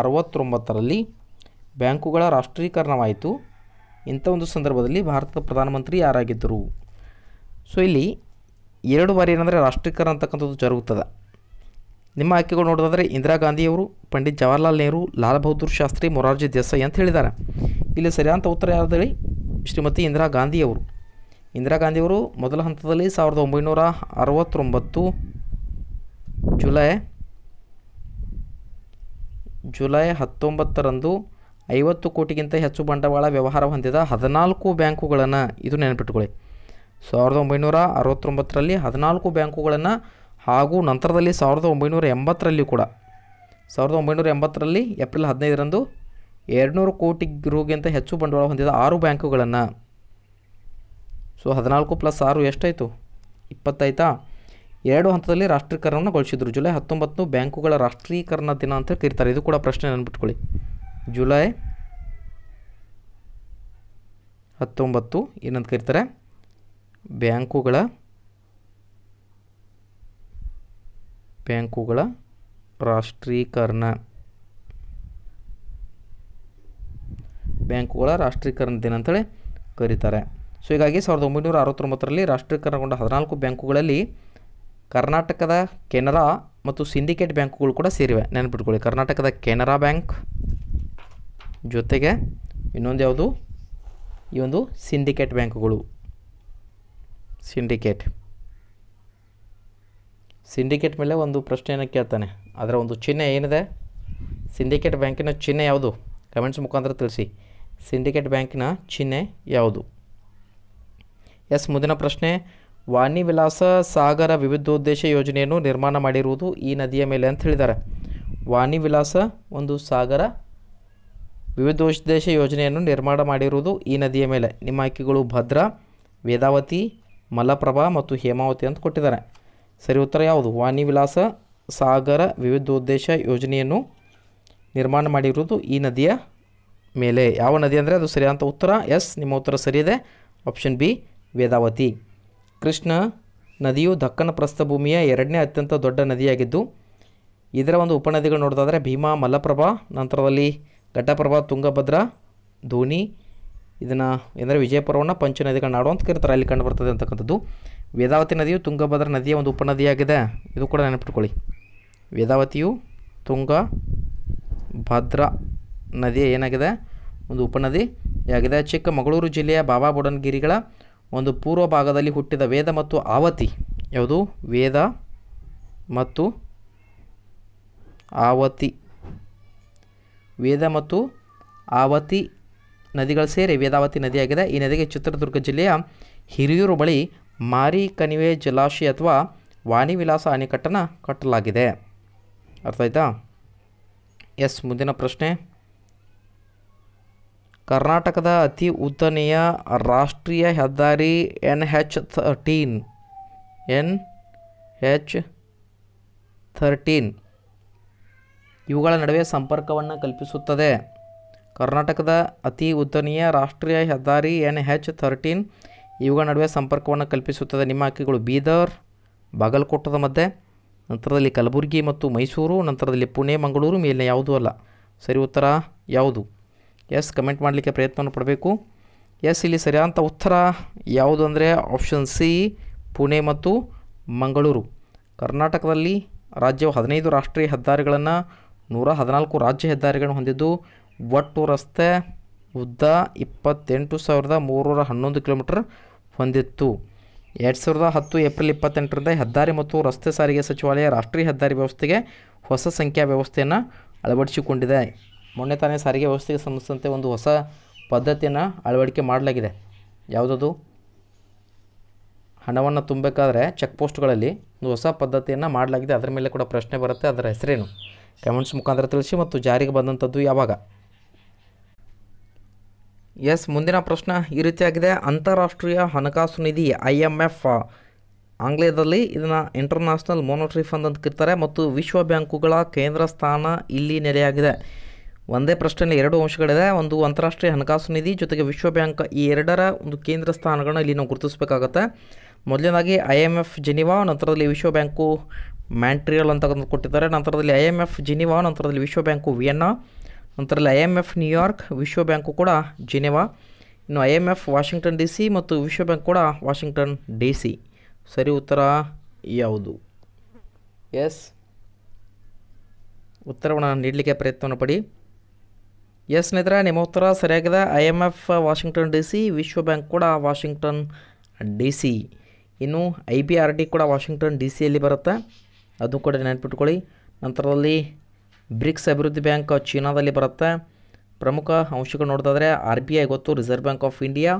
ಅರವತ್ತೊಂಬತ್ತರಲ್ಲಿ ಬ್ಯಾಂಕುಗಳ ರಾಷ್ಟ್ರೀಕರಣವಾಯಿತು ಇಂಥ ಒಂದು ಸಂದರ್ಭದಲ್ಲಿ ಭಾರತದ ಪ್ರಧಾನಮಂತ್ರಿ ಯಾರಾಗಿದ್ದರು ಸೊ ಇಲ್ಲಿ ಎರಡು ಬಾರಿ ಏನಂದರೆ ರಾಷ್ಟ್ರೀಕರಣ ಅಂತಕ್ಕಂಥದ್ದು ಜರುಗುತ್ತದೆ ನಿಮ್ಮ ಆಯ್ಕೆಗಳು ನೋಡೋದಾದರೆ ಇಂದಿರಾ ಗಾಂಧಿಯವರು ಪಂಡಿತ್ ಜವಾಹರ್ಲಾಲ್ ನೆಹರು ಲಾಲ್ ಬಹದ್ದೂರ್ ಶಾಸ್ತ್ರಿ ಮೊರಾರ್ಜಿ ದೇಸಾಯಿ ಅಂತ ಹೇಳಿದ್ದಾರೆ ಇಲ್ಲಿ ಸರಿಯಾದಂಥ ಉತ್ತರ ಯಾರು ಹೇಳಿ ಶ್ರೀಮತಿ ಇಂದಿರಾ ಗಾಂಧಿಯವರು ಇಂದಿರಾ ಗಾಂಧಿಯವರು ಮೊದಲ ಹಂತದಲ್ಲಿ ಸಾವಿರದ ಒಂಬೈನೂರ ಅರವತ್ತೊಂಬತ್ತು ಜುಲೈ ಜುಲೈ ಹತ್ತೊಂಬತ್ತರಂದು ಐವತ್ತು ಕೋಟಿಗಿಂತ ಹೆಚ್ಚು ಬಂಡವಾಳ ವ್ಯವಹಾರ ಹೊಂದಿದ ಹದಿನಾಲ್ಕು ಬ್ಯಾಂಕುಗಳನ್ನು ಇದು ನೆನ್ಪಿಟ್ಕೊಳ್ಳಿ ಸಾವಿರದ ಒಂಬೈನೂರ ಅರವತ್ತೊಂಬತ್ತರಲ್ಲಿ ಹದಿನಾಲ್ಕು ಬ್ಯಾಂಕುಗಳನ್ನು ಹಾಗೂ ನಂತರದಲ್ಲಿ ಸಾವಿರದ ಒಂಬೈನೂರ ಎಂಬತ್ತರಲ್ಲಿ ಕೂಡ ಸಾವಿರದ ಒಂಬೈನೂರ ಎಂಬತ್ತರಲ್ಲಿ ಏಪ್ರಿಲ್ ಹದಿನೈದರಂದು ಎರಡುನೂರು ಕೋಟಿ ರೂಗಿಂತ ಹೆಚ್ಚು ಬಂಡವಾಳ ಹೊಂದಿದ ಆರು ಬ್ಯಾಂಕುಗಳನ್ನು ಸೊ ಹದಿನಾಲ್ಕು ಪ್ಲಸ್ ಆರು ಎಷ್ಟಾಯಿತು ಇಪ್ಪತ್ತಾಯ್ತಾ ಎರಡು ಹಂತದಲ್ಲಿ ರಾಷ್ಟ್ರೀಕರಣಗೊಳಿಸಿದರು ಜುಲೈ ಹತ್ತೊಂಬತ್ತು ಬ್ಯಾಂಕುಗಳ ರಾಷ್ಟ್ರೀಕರಣ ದಿನ ಅಂತ ಕರೀತಾರೆ ಇದು ಕೂಡ ಪ್ರಶ್ನೆ ನೆನ್ಪಿಟ್ಕೊಳ್ಳಿ ಜುಲೈ ಹತ್ತೊಂಬತ್ತು ಏನಂತ ಕರೀತಾರೆ ಬ್ಯಾಂಕುಗಳ ಬ್ಯಾಂಕುಗಳ ರಾಷ್ಟ್ರೀಕರಣ ಬ್ಯಾಂಕುಗಳ ರಾಷ್ಟ್ರೀಕರಣ ದಿನ ಅಂತೇಳಿ ಕರೀತಾರೆ ಸೊ ಹೀಗಾಗಿ ಸಾವಿರದ ಒಂಬೈನೂರ ಅರವತ್ತೊಂಬತ್ತರಲ್ಲಿ ರಾಷ್ಟ್ರೀಕರಣಗೊಂಡ ಹದಿನಾಲ್ಕು ಬ್ಯಾಂಕುಗಳಲ್ಲಿ ಕರ್ನಾಟಕದ ಕೆನರಾ ಮತ್ತು ಸಿಂಡಿಕೇಟ್ ಬ್ಯಾಂಕುಗಳು ಕೂಡ ಸೇರಿವೆ ನೆನಪಿಟ್ಕೊಳ್ಳಿ ಕರ್ನಾಟಕದ ಕೆನರಾ ಬ್ಯಾಂಕ್ ಜೊತೆಗೆ ಇನ್ನೊಂದು ಯಾವುದು ಈ ಒಂದು ಸಿಂಡಿಕೇಟ್ ಬ್ಯಾಂಕ್ಗಳು ಸಿಂಡಿಕೇಟ್ ಸಿಂಡಿಕೇಟ್ ಮೇಲೆ ಒಂದು ಪ್ರಶ್ನೆಯನ್ನು ಕೇಳ್ತಾನೆ ಅದರ ಒಂದು ಚಿಹ್ನೆ ಏನಿದೆ ಸಿಂಡಿಕೇಟ್ ಬ್ಯಾಂಕಿನ ಚಿಹ್ನೆ ಯಾವುದು ಕಮೆಂಟ್ಸ್ ಮುಖಾಂತರ ತಿಳಿಸಿ ಸಿಂಡಿಕೇಟ್ ಬ್ಯಾಂಕಿನ ಚಿಹ್ನೆ ಯಾವುದು ಎಸ್ ಮುಂದಿನ ಪ್ರಶ್ನೆ ವಾಣಿ ವಿಲಾಸ ಸಾಗರ ವಿವಿಧೋದ್ದೇಶ ಯೋಜನೆಯನ್ನು ನಿರ್ಮಾಣ ಮಾಡಿರುವುದು ಈ ನದಿಯ ಮೇಲೆ ಅಂತ ಹೇಳಿದ್ದಾರೆ ವಾಣಿ ವಿಲಾಸ ಒಂದು ಸಾಗರ ವಿವಿಧೋದ್ದೇಶ ಯೋಜನೆಯನ್ನು ನಿರ್ಮಾಣ ಮಾಡಿರುವುದು ಈ ನದಿಯ ಮೇಲೆ ನಿಮ್ಮ ಆಯ್ಕೆಗಳು ಭದ್ರಾ ವೇದಾವತಿ ಮಲಪ್ರಭಾ ಮತ್ತು ಹೇಮಾವತಿ ಅಂತ ಕೊಟ್ಟಿದ್ದಾರೆ ಸರಿ ಉತ್ತರ ಯಾವುದು ವಾಣಿ ವಿಲಾಸ ಸಾಗರ ವಿವಿಧೋದ್ದೇಶ ಯೋಜನೆಯನ್ನು ನಿರ್ಮಾಣ ಮಾಡಿರುವುದು ಈ ನದಿಯ ಮೇಲೆ ಯಾವ ನದಿ ಅಂದರೆ ಅದು ಸರಿಯಾದಂಥ ಉತ್ತರ ಎಸ್ ನಿಮ್ಮ ಉತ್ತರ ಸರಿಯಿದೆ ಆಪ್ಷನ್ ಬಿ ವೇದಾವತಿ ಕೃಷ್ಣ ನದಿಯು ದಕ್ಕನ ಪ್ರಸ್ಥಭೂಮಿಯ ಎರಡನೇ ಅತ್ಯಂತ ದೊಡ್ಡ ನದಿಯಾಗಿದ್ದು ಇದರ ಒಂದು ಉಪನದಿಗಳು ನೋಡೋದಾದರೆ ಭೀಮಾ ಮಲಪ್ರಭಾ ನಂತರದಲ್ಲಿ ಘಟ್ಟಪ್ರಭಾ ತುಂಗಭದ್ರಾ ಧೋನಿ ಇದನ್ನು ಏನಂದರೆ ವಿಜಯಪುರವನ್ನು ಪಂಚನದಿಗಳ ನಾಡು ಅಂತ ಕರೀತಾರೆ ಅಲ್ಲಿ ಕಂಡು ಬರ್ತದೆ ಅಂತಕ್ಕಂಥದ್ದು ವೇದಾವತಿ ನದಿಯು ತುಂಗಭದ್ರಾ ನದಿಯ ಒಂದು ಉಪನದಿಯಾಗಿದೆ ಇದು ಕೂಡ ನೆನಪಿಟ್ಕೊಳ್ಳಿ ವೇದಾವತಿಯು ತುಂಗ ಭದ್ರ ನದಿಯ ಏನಾಗಿದೆ ಒಂದು ಉಪನದಿ ಉಪನದಿಯಾಗಿದೆ ಚಿಕ್ಕಮಗಳೂರು ಜಿಲ್ಲೆಯ ಬಾಬಾ ಬುಡನ್ಗಿರಿಗಳ ಒಂದು ಪೂರ್ವ ಭಾಗದಲ್ಲಿ ಹುಟ್ಟಿದ ವೇದ ಮತ್ತು ಆವತಿ ಯಾವುದು ವೇದ ಮತ್ತು ಆವತಿ ವೇದ ಮತ್ತು ಆವತಿ ನದಿಗಳು ಸೇರಿ ವೇದಾವತಿ ನದಿಯಾಗಿದೆ ಈ ನದಿಗೆ ಚಿತ್ರದುರ್ಗ ಜಿಲ್ಲೆಯ ಹಿರಿಯೂರು ಬಳಿ ಮಾರಿ ಕಣಿವೆ ಜಲಾಶಯ ಅಥವಾ ವಿಲಾಸ ಅಣೆಕಟ್ಟನ್ನು ಕಟ್ಟಲಾಗಿದೆ ಅರ್ಥ ಆಯ್ತಾ ಎಸ್ ಮುಂದಿನ ಪ್ರಶ್ನೆ ಕರ್ನಾಟಕದ ಅತಿ ಉದ್ದನೆಯ ರಾಷ್ಟ್ರೀಯ ಹೆದ್ದಾರಿ N H thirteen N H thirteen ಇವುಗಳ ನಡುವೆ ಸಂಪರ್ಕವನ್ನು ಕಲ್ಪಿಸುತ್ತದೆ ಕರ್ನಾಟಕದ ಅತಿ ಉದ್ದನೀಯ ರಾಷ್ಟ್ರೀಯ ಹೆದ್ದಾರಿ ಎನ್ ಹೆಚ್ ಥರ್ಟೀನ್ ಇವುಗಳ ನಡುವೆ ಸಂಪರ್ಕವನ್ನು ಕಲ್ಪಿಸುತ್ತದೆ ನಿಮ್ಮ ಆಯ್ಕೆಗಳು ಬೀದರ್ ಬಾಗಲಕೋಟದ ಮಧ್ಯೆ ನಂತರದಲ್ಲಿ ಕಲಬುರಗಿ ಮತ್ತು ಮೈಸೂರು ನಂತರದಲ್ಲಿ ಪುಣೆ ಮಂಗಳೂರು ಮೇಲಿನ ಯಾವುದೂ ಅಲ್ಲ ಸರಿ ಉತ್ತರ ಯಾವುದು ಎಸ್ ಕಮೆಂಟ್ ಮಾಡಲಿಕ್ಕೆ ಪ್ರಯತ್ನವನ್ನು ಪಡಬೇಕು ಎಸ್ ಇಲ್ಲಿ ಸರಿಯಾದಂಥ ಉತ್ತರ ಯಾವುದು ಅಂದರೆ ಆಪ್ಷನ್ ಸಿ ಪುಣೆ ಮತ್ತು ಮಂಗಳೂರು ಕರ್ನಾಟಕದಲ್ಲಿ ರಾಜ್ಯವು ಹದಿನೈದು ರಾಷ್ಟ್ರೀಯ ಹೆದ್ದಾರಿಗಳನ್ನು ನೂರ ಹದಿನಾಲ್ಕು ರಾಜ್ಯ ಹೆದ್ದಾರಿಗಳನ್ನು ಹೊಂದಿದ್ದು ಒಟ್ಟು ರಸ್ತೆ ಉದ್ದ ಇಪ್ಪತ್ತೆಂಟು ಸಾವಿರದ ಮೂರರ ಹನ್ನೊಂದು ಕಿಲೋಮೀಟರ್ ಹೊಂದಿತ್ತು ಎರಡು ಸಾವಿರದ ಹತ್ತು ಏಪ್ರಿಲ್ ಇಪ್ಪತ್ತೆಂಟರಿಂದ ಹೆದ್ದಾರಿ ಮತ್ತು ರಸ್ತೆ ಸಾರಿಗೆ ಸಚಿವಾಲಯ ರಾಷ್ಟ್ರೀಯ ಹೆದ್ದಾರಿ ವ್ಯವಸ್ಥೆಗೆ ಹೊಸ ಸಂಖ್ಯಾ ವ್ಯವಸ್ಥೆಯನ್ನು ಅಳವಡಿಸಿಕೊಂಡಿದೆ ಮೊನ್ನೆ ತಾನೇ ಸಾರಿಗೆ ವ್ಯವಸ್ಥೆಗೆ ಸಂಬಂಧಿಸಿದಂತೆ ಒಂದು ಹೊಸ ಪದ್ಧತಿಯನ್ನು ಅಳವಡಿಕೆ ಮಾಡಲಾಗಿದೆ ಯಾವುದದು ಹಣವನ್ನು ತುಂಬಬೇಕಾದ್ರೆ ಚೆಕ್ ಪೋಸ್ಟ್ಗಳಲ್ಲಿ ಒಂದು ಹೊಸ ಪದ್ಧತಿಯನ್ನು ಮಾಡಲಾಗಿದೆ ಅದರ ಮೇಲೆ ಕೂಡ ಪ್ರಶ್ನೆ ಬರುತ್ತೆ ಅದರ ಹೆಸರೇನು ಕಮೆಂಟ್ಸ್ ಮುಖಾಂತರ ತಿಳಿಸಿ ಮತ್ತು ಜಾರಿಗೆ ಬಂದಂಥದ್ದು ಯಾವಾಗ ಎಸ್ ಮುಂದಿನ ಪ್ರಶ್ನೆ ಈ ರೀತಿಯಾಗಿದೆ ಅಂತಾರಾಷ್ಟ್ರೀಯ ಹಣಕಾಸು ನಿಧಿ ಐ ಎಮ್ ಎಫ್ ಆಂಗ್ಲೇಯದಲ್ಲಿ ಇದನ್ನು ಇಂಟರ್ನ್ಯಾಷನಲ್ ಮೋನೋಟರಿ ಫಂಡ್ ಅಂತ ಕರೀತಾರೆ ಮತ್ತು ವಿಶ್ವ ಬ್ಯಾಂಕುಗಳ ಕೇಂದ್ರ ಸ್ಥಾನ ಇಲ್ಲಿ ನೆಲೆಯಾಗಿದೆ ಒಂದೇ ಪ್ರಶ್ನೆಯಲ್ಲಿ ಎರಡು ಅಂಶಗಳಿದೆ ಒಂದು ಅಂತಾರಾಷ್ಟ್ರೀಯ ಹಣಕಾಸು ನಿಧಿ ಜೊತೆಗೆ ವಿಶ್ವ ಬ್ಯಾಂಕ್ ಈ ಎರಡರ ಒಂದು ಕೇಂದ್ರ ಸ್ಥಾನಗಳನ್ನು ಇಲ್ಲಿ ನಾವು ಗುರುತಿಸಬೇಕಾಗತ್ತೆ ಮೊದಲನೇದಾಗಿ ಐ ಎಮ್ ಎಫ್ ಜೆನಿವಾ ನಂತರದಲ್ಲಿ ವಿಶ್ವ ಬ್ಯಾಂಕು ಮ್ಯಾಂಟ್ರಿಯಲ್ ಅಂತ ಕೊಟ್ಟಿದ್ದಾರೆ ನಂತರದಲ್ಲಿ ಐ ಎಮ್ ಎಫ್ ಜಿನಿವಾ ನಂತರದಲ್ಲಿ ವಿಶ್ವ ಬ್ಯಾಂಕು ವಿಯೆನ್ನಾ ನಂತರದಲ್ಲಿ ಐ ಎಮ್ ಎಫ್ ನ್ಯೂಯಾರ್ಕ್ ವಿಶ್ವ ಬ್ಯಾಂಕು ಕೂಡ ಜಿನಿವಾ ಇನ್ನು I M F Washington D C ಮತ್ತು ವಿಶ್ವ ಬ್ಯಾಂಕ್ ಕೂಡ ವಾಷಿಂಗ್ಟನ್ ಡಿ ಸಿ ಸರಿ ಉತ್ತರ ಯಾವುದು ಎಸ್ ಉತ್ತರವನ್ನು ನೀಡಲಿಕ್ಕೆ ಪ್ರಯತ್ನವನ್ನು ಪಡಿ ಎಸ್ ಸ್ನೇಹಿತರೆ ನಿಮ್ಮ ಉತ್ತರ ಸರಿಯಾಗಿದೆ I M F Washington D C ವಿಶ್ವ ಬ್ಯಾಂಕ್ ಕೂಡ ವಾಷಿಂಗ್ಟನ್ ಡಿ ಸಿ ಇನ್ನು ಐ ಬಿ ಆರ್ ಡಿ ಕೂಡ ವಾಷಿಂಗ್ಟನ್ ಡಿ ಸಿಯಲ್ಲಿ ಬರುತ್ತೆ ಅದು ಕೂಡ ನೆನಪಿಟ್ಕೊಳ್ಳಿ ನಂತರದಲ್ಲಿ ಬ್ರಿಕ್ಸ್ ಅಭಿವೃದ್ಧಿ ಬ್ಯಾಂಕ್ ಚೀನಾದಲ್ಲಿ ಬರುತ್ತೆ ಪ್ರಮುಖ ಅಂಶಗಳು ನೋಡ್ತಾಯಿದ್ರೆ ಆರ್ ಬಿ ಐ ಗೊತ್ತು ರಿಸರ್ವ್ ಬ್ಯಾಂಕ್ ಆಫ್ ಇಂಡಿಯಾ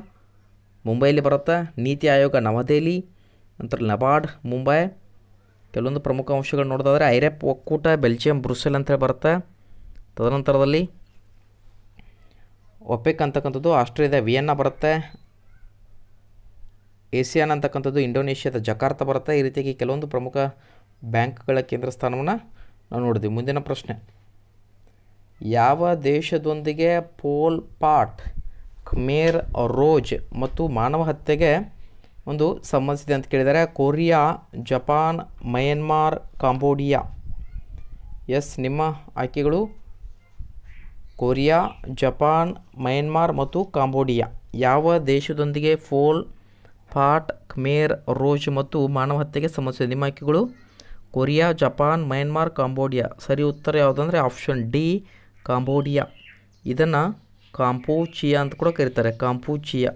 ಮುಂಬೈಯಲ್ಲಿ ಬರುತ್ತೆ ನೀತಿ ಆಯೋಗ ನವದೆಹಲಿ ನಂತರ ನಬಾರ್ಡ್ ಮುಂಬೈ ಕೆಲವೊಂದು ಪ್ರಮುಖ ಅಂಶಗಳು ನೋಡ್ತಾಯಿದ್ರೆ ಐರೆಪ್ ಒಕ್ಕೂಟ ಬೆಲ್ಜಿಯಂ ಬ್ರುಸೆಲ್ ಅಂತ ಬರುತ್ತೆ ತದನಂತರದಲ್ಲಿ ಒಪೆಕ್ ಅಂತಕ್ಕಂಥದ್ದು ಆಸ್ಟ್ರೇಲಿಯಾದ ವಿಯನ್ನ ಬರುತ್ತೆ ಏಷ್ಯಾನ್ ಅಂತಕ್ಕಂಥದ್ದು ಇಂಡೋನೇಷ್ಯಾದ ಜಕಾರ್ತ ಬರುತ್ತೆ ಈ ರೀತಿಯಾಗಿ ಕೆಲವೊಂದು ಪ್ರಮುಖ ಬ್ಯಾಂಕ್ಗಳ ಕೇಂದ್ರ ಸ್ಥಾನವನ್ನು ನಾವು ನೋಡಿದ್ವಿ ಮುಂದಿನ ಪ್ರಶ್ನೆ ಯಾವ ದೇಶದೊಂದಿಗೆ ಪೋಲ್ ಪಾಟ್ ಖಮೇರ್ ರೋಜ್ ಮತ್ತು ಮಾನವ ಹತ್ಯೆಗೆ ಒಂದು ಸಂಬಂಧಿಸಿದೆ ಅಂತ ಕೇಳಿದರೆ Korea Japan Myanmar Cambodia yes ನಿಮ್ಮ ಆಯ್ಕೆಗಳು ಕೊರಿಯಾ ಜಪಾನ್ ಮಯನ್ಮಾರ್ ಮತ್ತು ಕಾಂಬೋಡಿಯಾ ಯಾವ ದೇಶದೊಂದಿಗೆ ಫೋಲ್ ಪಾಟ್ ಖಮೇರ್ ರೋಜ್ ಮತ್ತು ಮಾನವ ಹತ್ಯೆಗೆ ಸಂಬಂಧಿಸಿದೆ ನಿಮ್ಮ ಆಯ್ಕೆಗಳು ಕೊರಿಯಾ ಜಪಾನ್ ಮ್ಯಾನ್ಮಾರ್ ಕಾಂಬೋಡಿಯಾ ಸರಿ ಉತ್ತರ ಯಾವುದಂದರೆ ಆಪ್ಷನ್ ಡಿ ಕಾಂಬೋಡಿಯಾ ಇದನ್ನು ಕಾಂಪೂಚಿಯಾ ಅಂತ ಕೂಡ ಕರೀತಾರೆ ಕಾಂಪೂಚಿಯಾ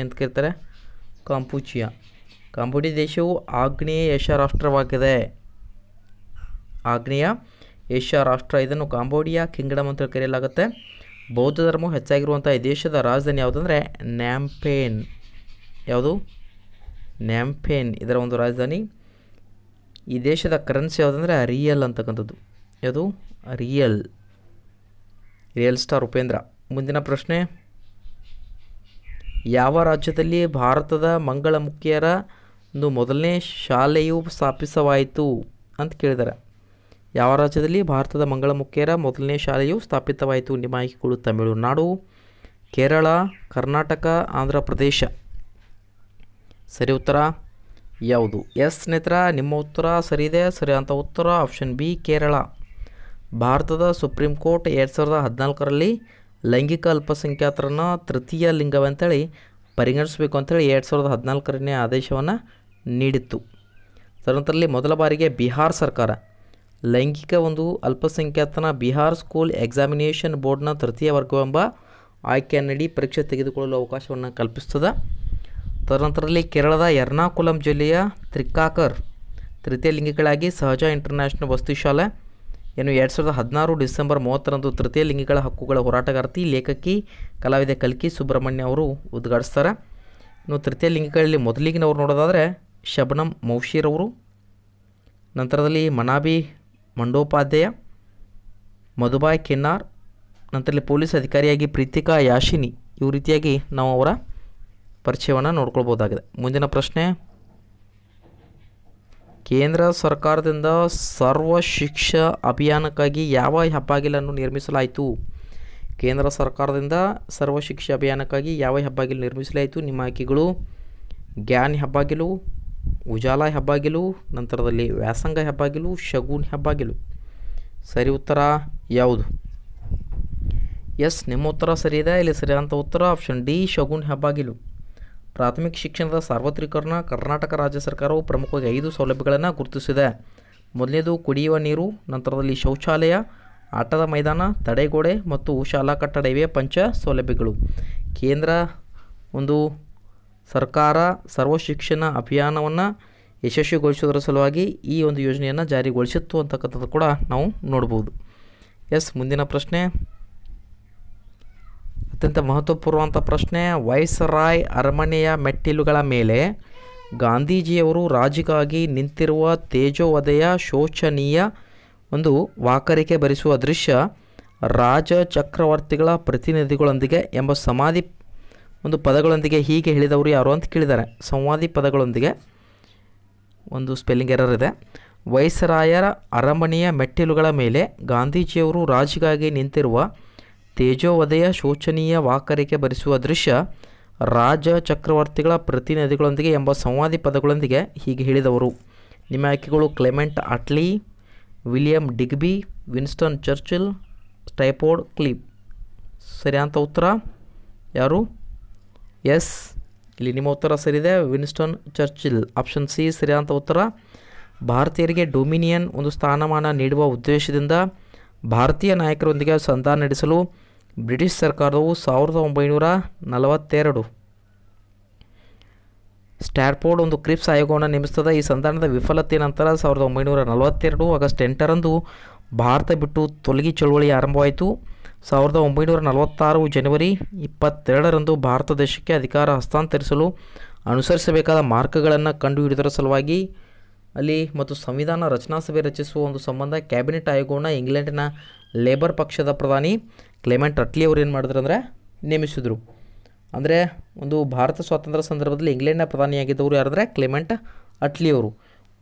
ಎಂತ ಕರೀತಾರೆ ಕಾಂಪೂಚಿಯಾ ಕಾಂಬೋಡಿಯಾ ದೇಶವು ಆಗ್ನೇಯ ಏಷ್ಯಾ ರಾಷ್ಟ್ರವಾಗಿದೆ ಆಗ್ನೇಯ ಏಷ್ಯಾ ರಾಷ್ಟ್ರ ಇದನ್ನು ಕಾಂಬೋಡಿಯಾ ಕಿಂಗ್ಡಮ್ ಅಂತ ಕರೆಯಲಾಗುತ್ತೆ ಬೌದ್ಧ ಧರ್ಮವು ಹೆಚ್ಚಾಗಿರುವಂಥ ಈ ದೇಶದ ರಾಜಧಾನಿ ಯಾವುದಂದರೆ ನ್ಯಾಂಪೇನ್ ಯಾವುದು ನ್ಯಾಂಪೇನ್ ಇದರ ಒಂದು ರಾಜಧಾನಿ ಈ ದೇಶದ ಕರೆನ್ಸಿ ಯಾವುದಂದರೆ ರಿಯಲ್ ಅಂತಕ್ಕಂಥದ್ದು ಯಾವುದು ರಿಯಲ್ ರಿಯಲ್ ಸ್ಟಾರ್ ಉಪೇಂದ್ರ ಮುಂದಿನ ಪ್ರಶ್ನೆ ಯಾವ ರಾಜ್ಯದಲ್ಲಿ ಭಾರತದ ಮಂಗಳಮುಖಿಯರ ಒಂದು ಮೊದಲನೇ ಶಾಲೆಯು ಸ್ಥಾಪಿಸವಾಯಿತು ಅಂತ ಕೇಳಿದ್ದಾರೆ ಯಾವ ರಾಜ್ಯದಲ್ಲಿ ಭಾರತದ ಮಂಗಳಮುಖಿಯರ ಮೊದಲನೇ ಶಾಲೆಯು ಸ್ಥಾಪಿತವಾಯಿತು ನಿಮ್ಮ ತಮಿಳುನಾಡು ಕೇರಳ ಕರ್ನಾಟಕ ಆಂಧ್ರ ಪ್ರದೇಶ ಸರಿ ಉತ್ತರ ಯಾವುದು ಎಸ್ ಸ್ನೇಹಿತರ ನಿಮ್ಮ ಉತ್ತರ ಸರಿಯಿದೆ ಅಂತ ಉತ್ತರ ಆಪ್ಷನ್ ಬಿ ಕೇರಳ ಭಾರತದ ಸುಪ್ರೀಂ ಕೋರ್ಟ್ ಎರಡು ಸಾವಿರದ ಹದಿನಾಲ್ಕರಲ್ಲಿ ಲೈಂಗಿಕ ಅಲ್ಪಸಂಖ್ಯಾತರನ್ನು ತೃತೀಯ ಲಿಂಗವಂತೇಳಿ ಪರಿಗಣಿಸಬೇಕು ಅಂತೇಳಿ ಎರಡು ಸಾವಿರದ ಹದಿನಾಲ್ಕರನೇ ಆದೇಶವನ್ನು ನೀಡಿತ್ತು ತದನಂತರಲ್ಲಿ ಮೊದಲ ಬಾರಿಗೆ ಬಿಹಾರ್ ಸರ್ಕಾರ ಲೈಂಗಿಕ ಒಂದು ಅಲ್ಪಸಂಖ್ಯಾತನ ಬಿಹಾರ್ ಸ್ಕೂಲ್ ಎಕ್ಸಾಮಿನೇಷನ್ ಬೋರ್ಡ್ನ ತೃತೀಯ ವರ್ಗವೆಂಬ ಆಯ್ಕೆಯನ್ನಡಿ ಪರೀಕ್ಷೆ ತೆಗೆದುಕೊಳ್ಳಲು ಅವಕಾಶವನ್ನು ಕಲ್ಪಿಸ್ತದೆ ತದನಂತರದಲ್ಲಿ ಕೇರಳದ ಎರ್ನಾಕುಲಂ ಜಿಲ್ಲೆಯ ತ್ರಿಕಾಕರ್ ತೃತೀಯ ಲಿಂಗಿಗಳಾಗಿ ಸಹಜ ಇಂಟರ್ನ್ಯಾಷನಲ್ ವಸ್ತುಶಾಲೆ ಏನು ಎರಡು ಸಾವಿರದ ಹದಿನಾರು ಡಿಸೆಂಬರ್ ಮೂವತ್ತರಂದು ತೃತೀಯ ಲಿಂಗಿಗಳ ಹಕ್ಕುಗಳ ಹೋರಾಟಗಾರ್ತಿ ಲೇಖಕಿ ಕಲಾವಿದೆ ಕಲ್ಕಿ ಸುಬ್ರಹ್ಮಣ್ಯ ಅವರು ಉದ್ಘಾಟಿಸ್ತಾರೆ ಇನ್ನು ತೃತೀಯ ಲಿಂಗಿಗಳಲ್ಲಿ ಮೊದಲಿಗಿನವರು ನೋಡೋದಾದರೆ ಶಬನಂ ಅವರು ನಂತರದಲ್ಲಿ ಮನಾಬಿ ಮಂಡೋಪಾಧ್ಯಾಯ ಮಧುಬಾಯ್ ಕೆನ್ನಾರ್ ನಂತರಲ್ಲಿ ಪೊಲೀಸ್ ಅಧಿಕಾರಿಯಾಗಿ ಪ್ರೀತಿಕಾ ಯಾಶಿನಿ ಇವು ರೀತಿಯಾಗಿ ನಾವು ಅವರ ಪರಿಚಯವನ್ನು ನೋಡ್ಕೊಳ್ಬೋದಾಗಿದೆ ಮುಂದಿನ ಪ್ರಶ್ನೆ ಕೇಂದ್ರ ಸರ್ಕಾರದಿಂದ ಸರ್ವ ಶಿಕ್ಷ ಅಭಿಯಾನಕ್ಕಾಗಿ ಯಾವ ಹೆಬ್ಬಾಗಿಲನ್ನು ನಿರ್ಮಿಸಲಾಯಿತು ಕೇಂದ್ರ ಸರ್ಕಾರದಿಂದ ಸರ್ವ ಶಿಕ್ಷೆ ಅಭಿಯಾನಕ್ಕಾಗಿ ಯಾವ ಹೆಬ್ಬಾಗಿಲು ನಿರ್ಮಿಸಲಾಯಿತು ನಿಮ್ಮ ಆಯ್ಕೆಗಳು ಗ್ಯಾನ್ ಹೆಬ್ಬಾಗಿಲು ಉಜಾಲ ಹೆಬ್ಬಾಗಿಲು ನಂತರದಲ್ಲಿ ವ್ಯಾಸಂಗ ಹೆಬ್ಬಾಗಿಲು ಶಗುನ್ ಹೆಬ್ಬಾಗಿಲು ಸರಿ ಉತ್ತರ ಯಾವುದು ಎಸ್ ನಿಮ್ಮ ಉತ್ತರ ಸರಿ ಇದೆ ಇಲ್ಲಿ ಸರಿಯಾದಂಥ ಉತ್ತರ ಆಪ್ಷನ್ ಡಿ ಶಗುನ್ ಹೆಬ್ಬಾಗಿಲು ಪ್ರಾಥಮಿಕ ಶಿಕ್ಷಣದ ಸಾರ್ವತ್ರಿಕರಣ ಕರ್ನಾಟಕ ರಾಜ್ಯ ಸರ್ಕಾರವು ಪ್ರಮುಖವಾಗಿ ಐದು ಸೌಲಭ್ಯಗಳನ್ನು ಗುರುತಿಸಿದೆ ಮೊದಲನೇದು ಕುಡಿಯುವ ನೀರು ನಂತರದಲ್ಲಿ ಶೌಚಾಲಯ ಆಟದ ಮೈದಾನ ತಡೆಗೋಡೆ ಮತ್ತು ಶಾಲಾ ಕಟ್ಟಡ ಇವೆ ಪಂಚ ಸೌಲಭ್ಯಗಳು ಕೇಂದ್ರ ಒಂದು ಸರ್ಕಾರ ಸರ್ವ ಶಿಕ್ಷಣ ಅಭಿಯಾನವನ್ನು ಯಶಸ್ವಿಗೊಳಿಸುವುದರ ಸಲುವಾಗಿ ಈ ಒಂದು ಯೋಜನೆಯನ್ನು ಜಾರಿಗೊಳಿಸಿತ್ತು ಅಂತಕ್ಕಂಥದ್ದು ಕೂಡ ನಾವು ನೋಡ್ಬೋದು ಎಸ್ ಮುಂದಿನ ಪ್ರಶ್ನೆ ಅತ್ಯಂತ ಮಹತ್ವಪೂರ್ವಂಥ ಪ್ರಶ್ನೆ ವೈಸರಾಯ್ ಅರಮನೆಯ ಮೆಟ್ಟಿಲುಗಳ ಮೇಲೆ ಗಾಂಧೀಜಿಯವರು ರಾಜಿಗಾಗಿ ನಿಂತಿರುವ ತೇಜೋವಧೆಯ ಶೋಚನೀಯ ಒಂದು ವಾಕರಿಕೆ ಭರಿಸುವ ದೃಶ್ಯ ರಾಜ ಚಕ್ರವರ್ತಿಗಳ ಪ್ರತಿನಿಧಿಗಳೊಂದಿಗೆ ಎಂಬ ಸಮಾಧಿ ಒಂದು ಪದಗಳೊಂದಿಗೆ ಹೀಗೆ ಹೇಳಿದವರು ಯಾರು ಅಂತ ಕೇಳಿದ್ದಾರೆ ಸಂವಾದಿ ಪದಗಳೊಂದಿಗೆ ಒಂದು ಸ್ಪೆಲ್ಲಿಂಗ್ ಎರರ್ ಇದೆ ವೈಸರಾಯರ ಅರಮನೆಯ ಮೆಟ್ಟಿಲುಗಳ ಮೇಲೆ ಗಾಂಧೀಜಿಯವರು ರಾಜಿಗಾಗಿ ನಿಂತಿರುವ ತೇಜೋವಧೆಯ ಶೋಚನೀಯ ವಾಕರಿಕೆ ಬರಿಸುವ ದೃಶ್ಯ ರಾಜ ಚಕ್ರವರ್ತಿಗಳ ಪ್ರತಿನಿಧಿಗಳೊಂದಿಗೆ ಎಂಬ ಸಂವಾದಿ ಪದಗಳೊಂದಿಗೆ ಹೀಗೆ ಹೇಳಿದವರು ನಿಮ್ಮ ಆಯ್ಕೆಗಳು Clement Attlee William Digby Winston Churchill Stafford Cripps ಸರಿಯಾದಂಥ ಉತ್ತರ ಯಾರು ಎಸ್ ಇಲ್ಲಿ ನಿಮ್ಮ ಉತ್ತರ ಇದೆ ವಿನ್ಸ್ಟನ್ ಚರ್ಚಿಲ್ ಆಪ್ಷನ್ ಸಿ ಸರಿಯಾದಂಥ ಉತ್ತರ ಭಾರತೀಯರಿಗೆ ಡೊಮಿನಿಯನ್ ಒಂದು ಸ್ಥಾನಮಾನ ನೀಡುವ ಉದ್ದೇಶದಿಂದ ಭಾರತೀಯ ನಾಯಕರೊಂದಿಗೆ ಸಂಧಾನ ನಡೆಸಲು ಬ್ರಿಟಿಷ್ ಸರ್ಕಾರವು ಸಾವಿರದ ಒಂಬೈನೂರ ನಲವತ್ತೆರಡು ಸ್ಟ್ಯಾರ್ಪೋರ್ಡ್ ಒಂದು ಕ್ರಿಪ್ಸ್ ಆಯೋಗವನ್ನು ನೇಮಿಸ್ತದೆ ಈ ಸಂಧಾನದ ವಿಫಲತೆ ನಂತರ ಸಾವಿರದ ಒಂಬೈನೂರ ನಲವತ್ತೆರಡು ಆಗಸ್ಟ್ ಎಂಟರಂದು ಭಾರತ ಬಿಟ್ಟು ತೊಲಗಿ ಚಳುವಳಿ ಆರಂಭವಾಯಿತು ಸಾವಿರದ ಒಂಬೈನೂರ ನಲವತ್ತಾರು ಜನವರಿ ಇಪ್ಪತ್ತೆರಡರಂದು ಭಾರತ ದೇಶಕ್ಕೆ ಅಧಿಕಾರ ಹಸ್ತಾಂತರಿಸಲು ಅನುಸರಿಸಬೇಕಾದ ಮಾರ್ಗಗಳನ್ನು ಕಂಡುಹಿಡಿದರ ಸಲುವಾಗಿ ಅಲ್ಲಿ ಮತ್ತು ಸಂವಿಧಾನ ರಚನಾ ಸಭೆ ರಚಿಸುವ ಒಂದು ಸಂಬಂಧ ಕ್ಯಾಬಿನೆಟ್ ಆಯೋಗವನ್ನು ಇಂಗ್ಲೆಂಡಿನ ಲೇಬರ್ ಪಕ್ಷದ ಪ್ರಧಾನಿ ಕ್ಲೈಮೆಂಟ್ ರಟ್ಲಿ ಅವ್ರು ಏನು ಮಾಡಿದ್ರು ಅಂದರೆ ನೇಮಿಸಿದರು ಅಂದರೆ ಒಂದು ಭಾರತ ಸ್ವಾತಂತ್ರ್ಯ ಸಂದರ್ಭದಲ್ಲಿ ಇಂಗ್ಲೆಂಡ್ನ ಪ್ರಧಾನಿಯಾಗಿದ್ದವರು ಯಾರಂದರೆ ಕ್ಲೈಮೆಂಟ್ ಅಟ್ಲಿ ಅವರು